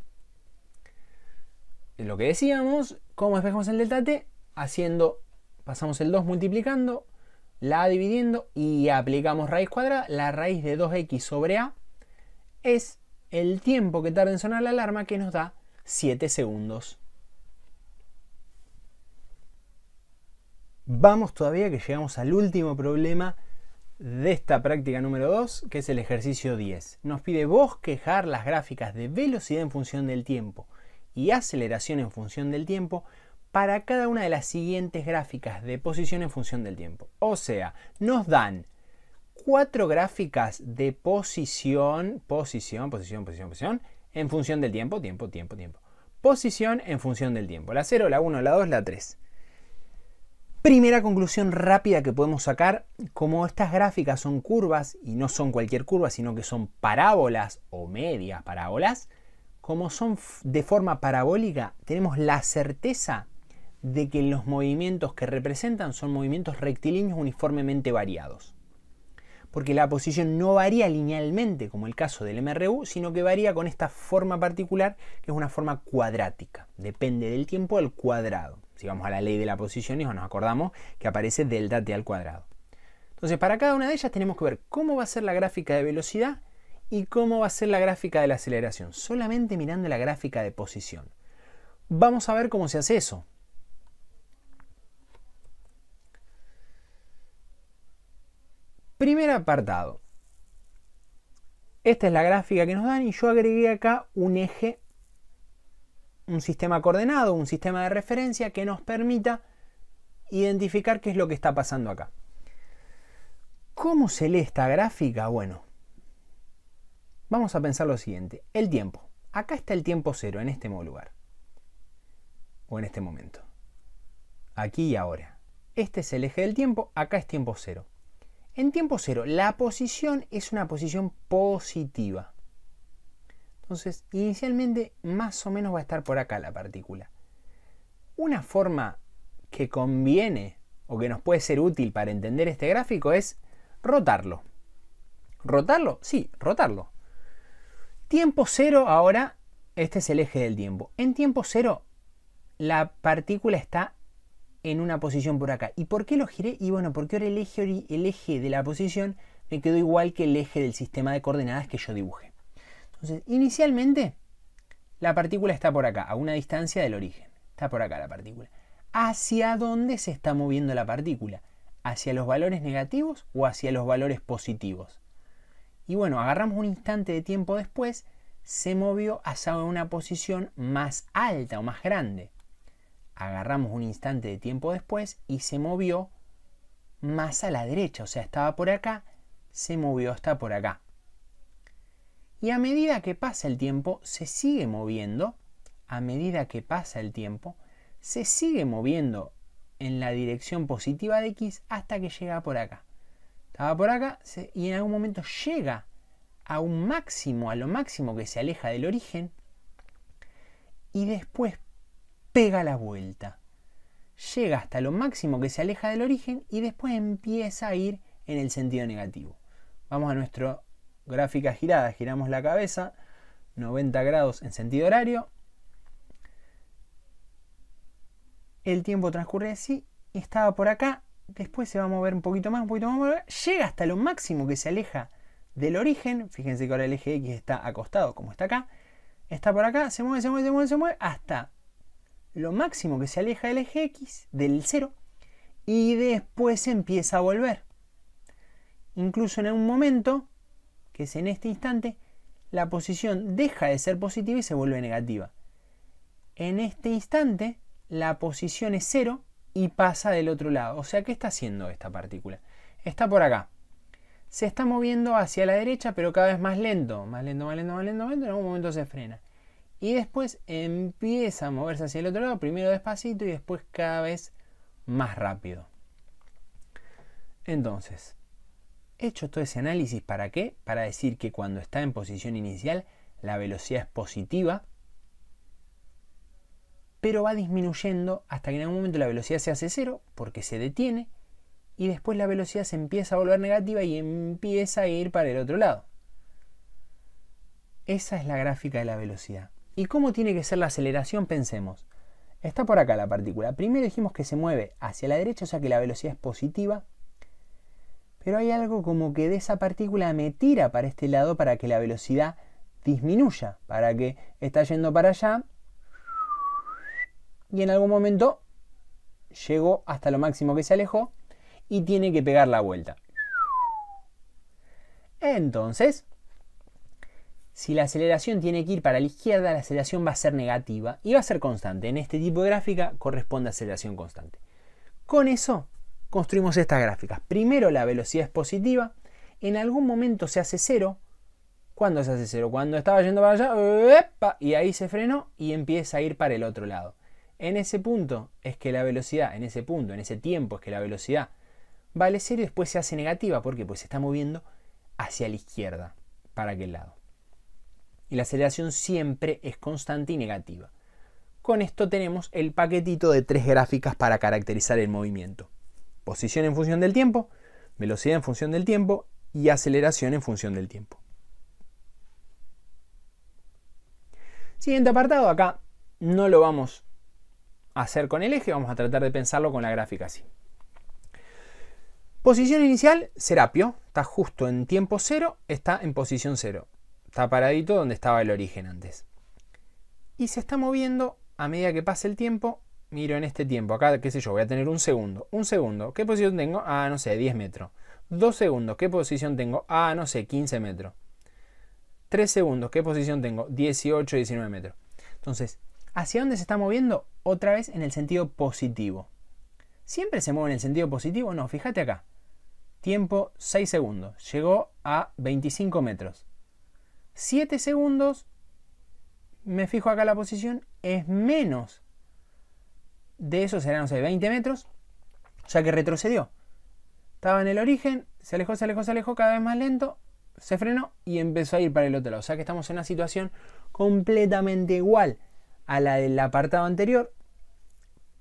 Lo que decíamos, ¿cómo despejamos el delta t? Haciendo, pasamos el 2 multiplicando, la A dividiendo y aplicamos raíz cuadrada. La raíz de 2x sobre A es el tiempo que tarda en sonar la alarma que nos da 7 segundos. Vamos todavía que llegamos al último problema de esta práctica número 2, que es el ejercicio 10. Nos pide bosquejar las gráficas de velocidad en función del tiempo y aceleración en función del tiempo para cada una de las siguientes gráficas de posición en función del tiempo. O sea, nos dan cuatro gráficas de posición, posición, posición, posición, posición, en función del tiempo, tiempo, tiempo, tiempo. Posición en función del tiempo. La 0, la 1, la 2, la 3. Primera conclusión rápida que podemos sacar, como estas gráficas son curvas y no son cualquier curva, sino que son parábolas o medias parábolas, como son de forma parabólica, tenemos la certeza de que los movimientos que representan son movimientos rectilíneos uniformemente variados. Porque la posición no varía linealmente, como el caso del MRU, sino que varía con esta forma particular, que es una forma cuadrática. Depende del tiempo al cuadrado si vamos a la ley de la posición, nos acordamos que aparece delta t al cuadrado. Entonces, para cada una de ellas tenemos que ver cómo va a ser la gráfica de velocidad y cómo va a ser la gráfica de la aceleración, solamente mirando la gráfica de posición. Vamos a ver cómo se hace eso. Primer apartado. Esta es la gráfica que nos dan y yo agregué acá un eje un sistema coordenado, un sistema de referencia que nos permita identificar qué es lo que está pasando acá. ¿Cómo se lee esta gráfica? Bueno, vamos a pensar lo siguiente. El tiempo. Acá está el tiempo cero, en este lugar. O en este momento. Aquí y ahora. Este es el eje del tiempo, acá es tiempo cero. En tiempo cero, la posición es una posición positiva. Entonces, inicialmente más o menos va a estar por acá la partícula. Una forma que conviene o que nos puede ser útil para entender este gráfico es rotarlo. ¿Rotarlo? Sí, rotarlo. Tiempo cero ahora, este es el eje del tiempo. En tiempo cero, la partícula está en una posición por acá. ¿Y por qué lo giré? Y bueno, porque ahora el eje, el eje de la posición me quedó igual que el eje del sistema de coordenadas que yo dibujé. Entonces, inicialmente, la partícula está por acá, a una distancia del origen. Está por acá la partícula. ¿Hacia dónde se está moviendo la partícula? ¿Hacia los valores negativos o hacia los valores positivos? Y bueno, agarramos un instante de tiempo después, se movió hacia una posición más alta o más grande. Agarramos un instante de tiempo después y se movió más a la derecha, o sea, estaba por acá, se movió hasta por acá. Y a medida que pasa el tiempo, se sigue moviendo, a medida que pasa el tiempo, se sigue moviendo en la dirección positiva de X hasta que llega por acá. Estaba por acá y en algún momento llega a un máximo, a lo máximo que se aleja del origen, y después pega la vuelta. Llega hasta lo máximo que se aleja del origen y después empieza a ir en el sentido negativo. Vamos a nuestro gráfica girada, giramos la cabeza 90 grados en sentido horario. El tiempo transcurre así, estaba por acá, después se va a mover un poquito más, un poquito más, llega hasta lo máximo que se aleja del origen. Fíjense que ahora el eje X está acostado como está acá. Está por acá, se mueve, se mueve, se mueve, se mueve, hasta lo máximo que se aleja del eje X, del cero, y después empieza a volver. Incluso en un momento que es en este instante, la posición deja de ser positiva y se vuelve negativa. En este instante, la posición es cero y pasa del otro lado. O sea, ¿qué está haciendo esta partícula? Está por acá. Se está moviendo hacia la derecha, pero cada vez más lento. Más lento, más lento, más lento, más lento. En algún momento se frena. Y después empieza a moverse hacia el otro lado, primero despacito y después cada vez más rápido. Entonces, hecho todo ese análisis para qué? Para decir que cuando está en posición inicial la velocidad es positiva, pero va disminuyendo hasta que en algún momento la velocidad se hace cero porque se detiene y después la velocidad se empieza a volver negativa y empieza a ir para el otro lado. Esa es la gráfica de la velocidad. ¿Y cómo tiene que ser la aceleración? Pensemos. Está por acá la partícula. Primero dijimos que se mueve hacia la derecha, o sea que la velocidad es positiva pero hay algo como que de esa partícula me tira para este lado para que la velocidad disminuya, para que está yendo para allá y en algún momento llegó hasta lo máximo que se alejó y tiene que pegar la vuelta. Entonces, si la aceleración tiene que ir para la izquierda, la aceleración va a ser negativa y va a ser constante. En este tipo de gráfica corresponde a aceleración constante. Con eso construimos estas gráficas. Primero la velocidad es positiva, en algún momento se hace cero. ¿Cuándo se hace cero? Cuando estaba yendo para allá, y ahí se frenó y empieza a ir para el otro lado. En ese punto es que la velocidad, en ese punto, en ese tiempo es que la velocidad vale cero y después se hace negativa. porque Pues se está moviendo hacia la izquierda, para aquel lado. Y la aceleración siempre es constante y negativa. Con esto tenemos el paquetito de tres gráficas para caracterizar el movimiento. Posición en función del tiempo, velocidad en función del tiempo y aceleración en función del tiempo. Siguiente apartado, acá no lo vamos a hacer con el eje, vamos a tratar de pensarlo con la gráfica así. Posición inicial, Serapio, está justo en tiempo cero. está en posición cero. Está paradito donde estaba el origen antes. Y se está moviendo a medida que pasa el tiempo miro en este tiempo, acá, qué sé yo, voy a tener un segundo, un segundo, ¿qué posición tengo? Ah, no sé, 10 metros. Dos segundos, ¿qué posición tengo? Ah, no sé, 15 metros. Tres segundos, ¿qué posición tengo? 18, 19 metros. Entonces, ¿hacia dónde se está moviendo? Otra vez en el sentido positivo. ¿Siempre se mueve en el sentido positivo? No, fíjate acá. Tiempo 6 segundos. Llegó a 25 metros. 7 segundos. Me fijo acá la posición. Es menos de eso serán, no sé, 20 metros, ya que retrocedió. Estaba en el origen, se alejó, se alejó, se alejó, cada vez más lento, se frenó y empezó a ir para el otro lado. O sea que estamos en una situación completamente igual a la del apartado anterior.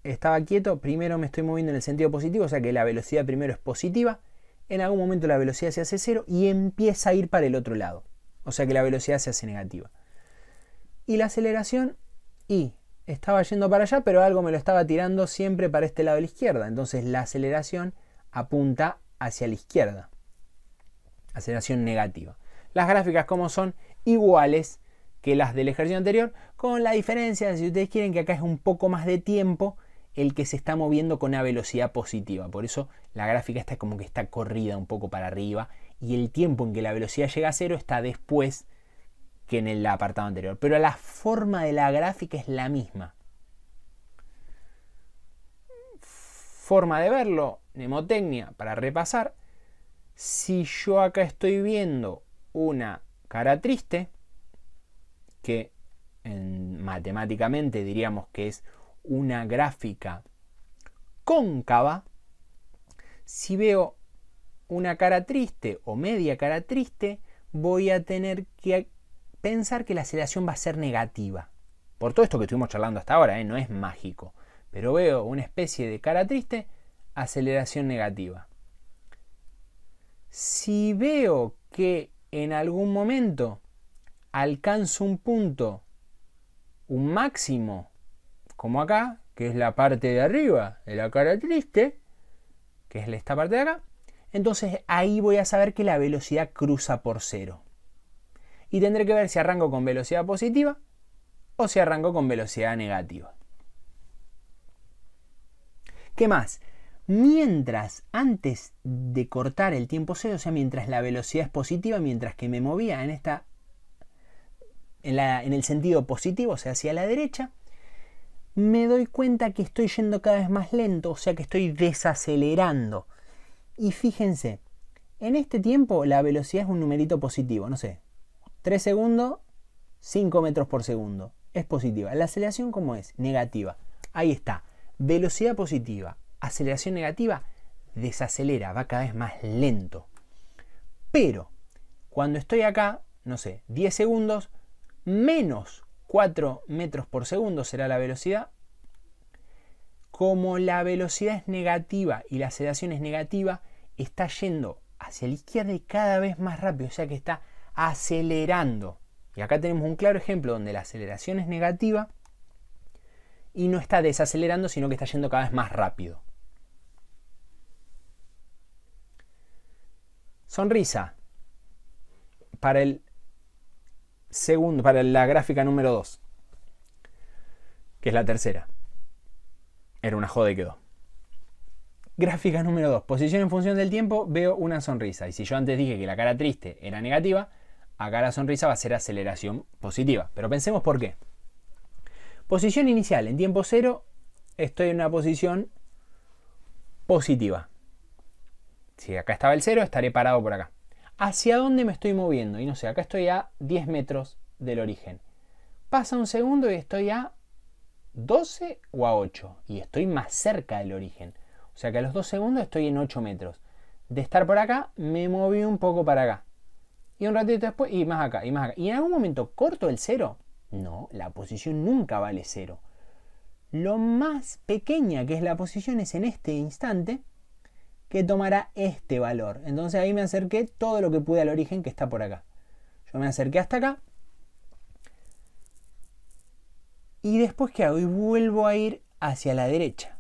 Estaba quieto, primero me estoy moviendo en el sentido positivo, o sea que la velocidad primero es positiva. En algún momento la velocidad se hace cero y empieza a ir para el otro lado. O sea que la velocidad se hace negativa. Y la aceleración, y estaba yendo para allá, pero algo me lo estaba tirando siempre para este lado de la izquierda. Entonces la aceleración apunta hacia la izquierda. Aceleración negativa. Las gráficas como son iguales que las del ejercicio anterior, con la diferencia, si ustedes quieren, que acá es un poco más de tiempo el que se está moviendo con una velocidad positiva. Por eso la gráfica está como que está corrida un poco para arriba y el tiempo en que la velocidad llega a cero está después que en el apartado anterior, pero la forma de la gráfica es la misma. Forma de verlo, mnemotecnia, para repasar, si yo acá estoy viendo una cara triste, que matemáticamente diríamos que es una gráfica cóncava, si veo una cara triste o media cara triste, voy a tener que pensar que la aceleración va a ser negativa. Por todo esto que estuvimos charlando hasta ahora, ¿eh? no es mágico. Pero veo una especie de cara triste, aceleración negativa. Si veo que en algún momento alcanzo un punto, un máximo, como acá, que es la parte de arriba de la cara triste, que es esta parte de acá, entonces ahí voy a saber que la velocidad cruza por cero y tendré que ver si arranco con velocidad positiva o si arranco con velocidad negativa. ¿Qué más? Mientras antes de cortar el tiempo cero, o sea, mientras la velocidad es positiva, mientras que me movía en esta en el sentido positivo, o sea, hacia la derecha, me doy cuenta que estoy yendo cada vez más lento, o sea que estoy desacelerando. Y fíjense, en este tiempo la velocidad es un numerito positivo, no sé, 3 segundos, 5 metros por segundo. Es positiva. ¿La aceleración cómo es? Negativa. Ahí está. Velocidad positiva. Aceleración negativa. Desacelera. Va cada vez más lento. Pero cuando estoy acá, no sé, 10 segundos, menos 4 metros por segundo será la velocidad. Como la velocidad es negativa y la aceleración es negativa, está yendo hacia la izquierda y cada vez más rápido, o sea que está acelerando. Y acá tenemos un claro ejemplo donde la aceleración es negativa y no está desacelerando, sino que está yendo cada vez más rápido. Sonrisa. Para el segundo, para la gráfica número 2, que es la tercera. Era una joda y quedó. Gráfica número 2. Posición en función del tiempo, veo una sonrisa. Y si yo antes dije que la cara triste era negativa, acá la sonrisa va a ser aceleración positiva. Pero pensemos por qué. Posición inicial, en tiempo cero, estoy en una posición positiva. Si acá estaba el cero, estaré parado por acá. ¿Hacia dónde me estoy moviendo? Y no sé, acá estoy a 10 metros del origen. Pasa un segundo y estoy a 12 o a 8. Y estoy más cerca del origen. O sea que a los 2 segundos estoy en 8 metros. De estar por acá, me moví un poco para acá y un ratito después, y más acá, y más acá. Y en algún momento corto el cero. No, la posición nunca vale cero. Lo más pequeña que es la posición es en este instante que tomará este valor. Entonces ahí me acerqué todo lo que pude al origen que está por acá. Yo me acerqué hasta acá. Y después que hago? Y vuelvo a ir hacia la derecha.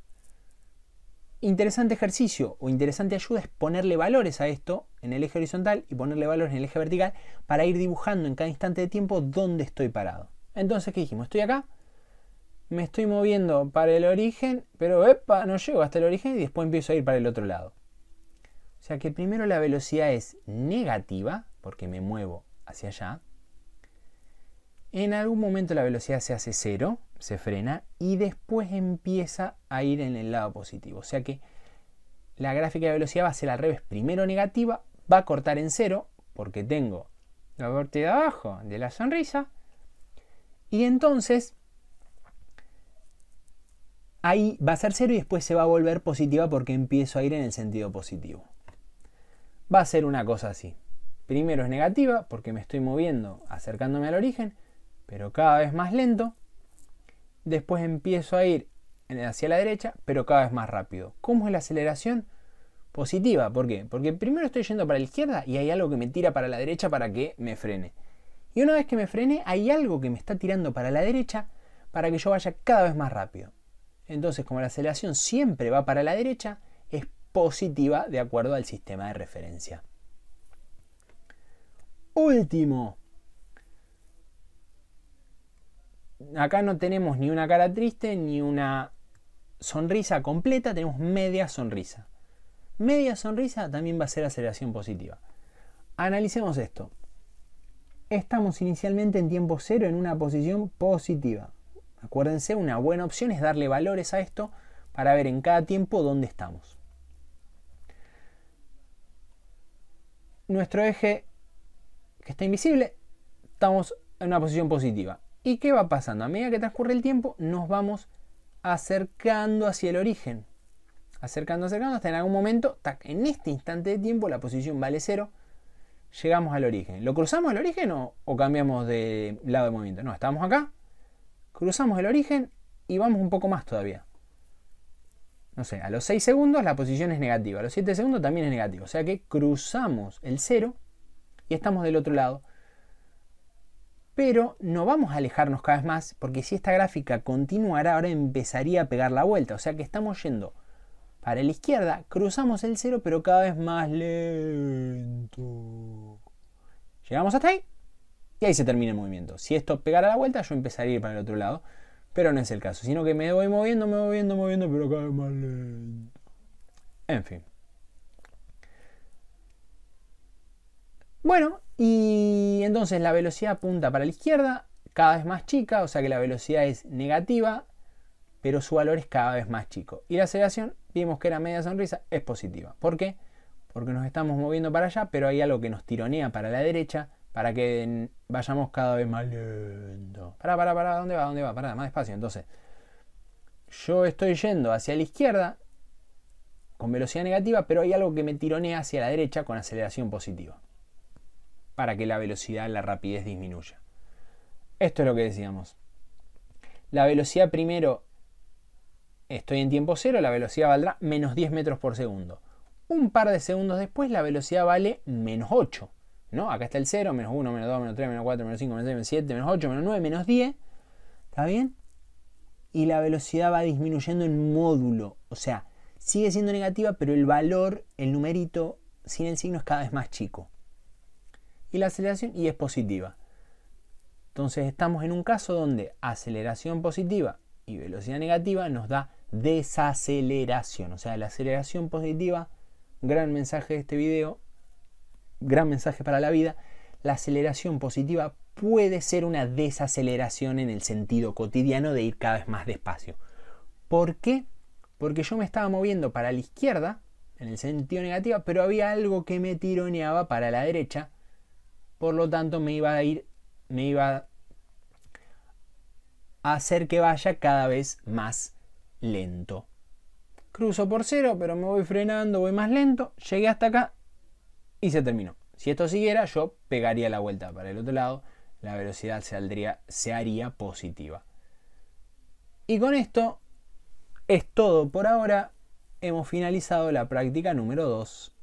Interesante ejercicio o interesante ayuda es ponerle valores a esto en el eje horizontal y ponerle valores en el eje vertical para ir dibujando en cada instante de tiempo dónde estoy parado. Entonces, ¿qué dijimos? Estoy acá, me estoy moviendo para el origen, pero no llego hasta el origen y después empiezo a ir para el otro lado. O sea que primero la velocidad es negativa, porque me muevo hacia allá. En algún momento la velocidad se hace cero, se frena y después empieza a ir en el lado positivo. O sea que la gráfica de velocidad va a ser al revés, primero negativa, va a cortar en cero porque tengo la parte de abajo de la sonrisa y entonces ahí va a ser cero y después se va a volver positiva porque empiezo a ir en el sentido positivo. Va a ser una cosa así. Primero es negativa porque me estoy moviendo acercándome al origen, pero cada vez más lento después empiezo a ir hacia la derecha, pero cada vez más rápido. ¿Cómo es la aceleración? Positiva, ¿por qué? Porque primero estoy yendo para la izquierda y hay algo que me tira para la derecha para que me frene. Y una vez que me frene, hay algo que me está tirando para la derecha para que yo vaya cada vez más rápido. Entonces, como la aceleración siempre va para la derecha, es positiva de acuerdo al sistema de referencia. Último, acá no tenemos ni una cara triste ni una sonrisa completa, tenemos media sonrisa. Media sonrisa también va a ser aceleración positiva. Analicemos esto. Estamos inicialmente en tiempo cero en una posición positiva. Acuérdense, una buena opción es darle valores a esto para ver en cada tiempo dónde estamos. Nuestro eje que está invisible, estamos en una posición positiva ¿Y qué va pasando? A medida que transcurre el tiempo, nos vamos acercando hacia el origen. Acercando, acercando, hasta en algún momento, en este instante de tiempo, la posición vale cero. Llegamos al origen. ¿Lo cruzamos el origen o, cambiamos de lado de movimiento? No, estamos acá. Cruzamos el origen y vamos un poco más todavía. No sé, a los 6 segundos la posición es negativa, a los 7 segundos también es negativa. O sea que cruzamos el cero y estamos del otro lado pero no vamos a alejarnos cada vez más porque si esta gráfica continuara ahora empezaría a pegar la vuelta, o sea que estamos yendo para la izquierda, cruzamos el cero pero cada vez más lento. Llegamos hasta ahí y ahí se termina el movimiento. Si esto pegara la vuelta yo empezaría a ir para el otro lado, pero no es el caso, sino que me voy moviendo, me voy moviendo, moviendo pero cada vez más lento. En fin. Bueno, y entonces la velocidad apunta para la izquierda, cada vez más chica, o sea que la velocidad es negativa, pero su valor es cada vez más chico. Y la aceleración, vimos que era media sonrisa, es positiva. ¿Por qué? Porque nos estamos moviendo para allá, pero hay algo que nos tironea para la derecha para que vayamos cada vez más lento. Para, para, para, ¿dónde va? ¿Dónde va? Para, más despacio. Entonces, yo estoy yendo hacia la izquierda con velocidad negativa, pero hay algo que me tironea hacia la derecha con aceleración positiva para que la velocidad, la rapidez disminuya. Esto es lo que decíamos. La velocidad primero, estoy en tiempo cero, la velocidad valdrá menos 10 metros por segundo. Un par de segundos después la velocidad vale menos 8. Acá está el 0, menos 1, menos 2, menos 3, menos 4, menos 5, menos 6, menos 7, menos 8, menos 9, menos 10. ¿Está bien? Y la velocidad va disminuyendo en módulo. O sea, sigue siendo negativa, pero el valor, el numerito sin el signo es cada vez más chico y la aceleración y es positiva. Entonces estamos en un caso donde aceleración positiva y velocidad negativa nos da desaceleración. O sea, la aceleración positiva, gran mensaje de este video, gran mensaje para la vida, la aceleración positiva puede ser una desaceleración en el sentido cotidiano de ir cada vez más despacio. ¿Por qué? Porque yo me estaba moviendo para la izquierda, en el sentido negativo, pero había algo que me tironeaba para la derecha, por lo tanto, me iba a ir, me iba a hacer que vaya cada vez más lento. Cruzo por cero, pero me voy frenando, voy más lento, llegué hasta acá y se terminó. Si esto siguiera, yo pegaría la vuelta para el otro lado, la velocidad se haría positiva. Y con esto es todo por ahora. Hemos finalizado la práctica número 2.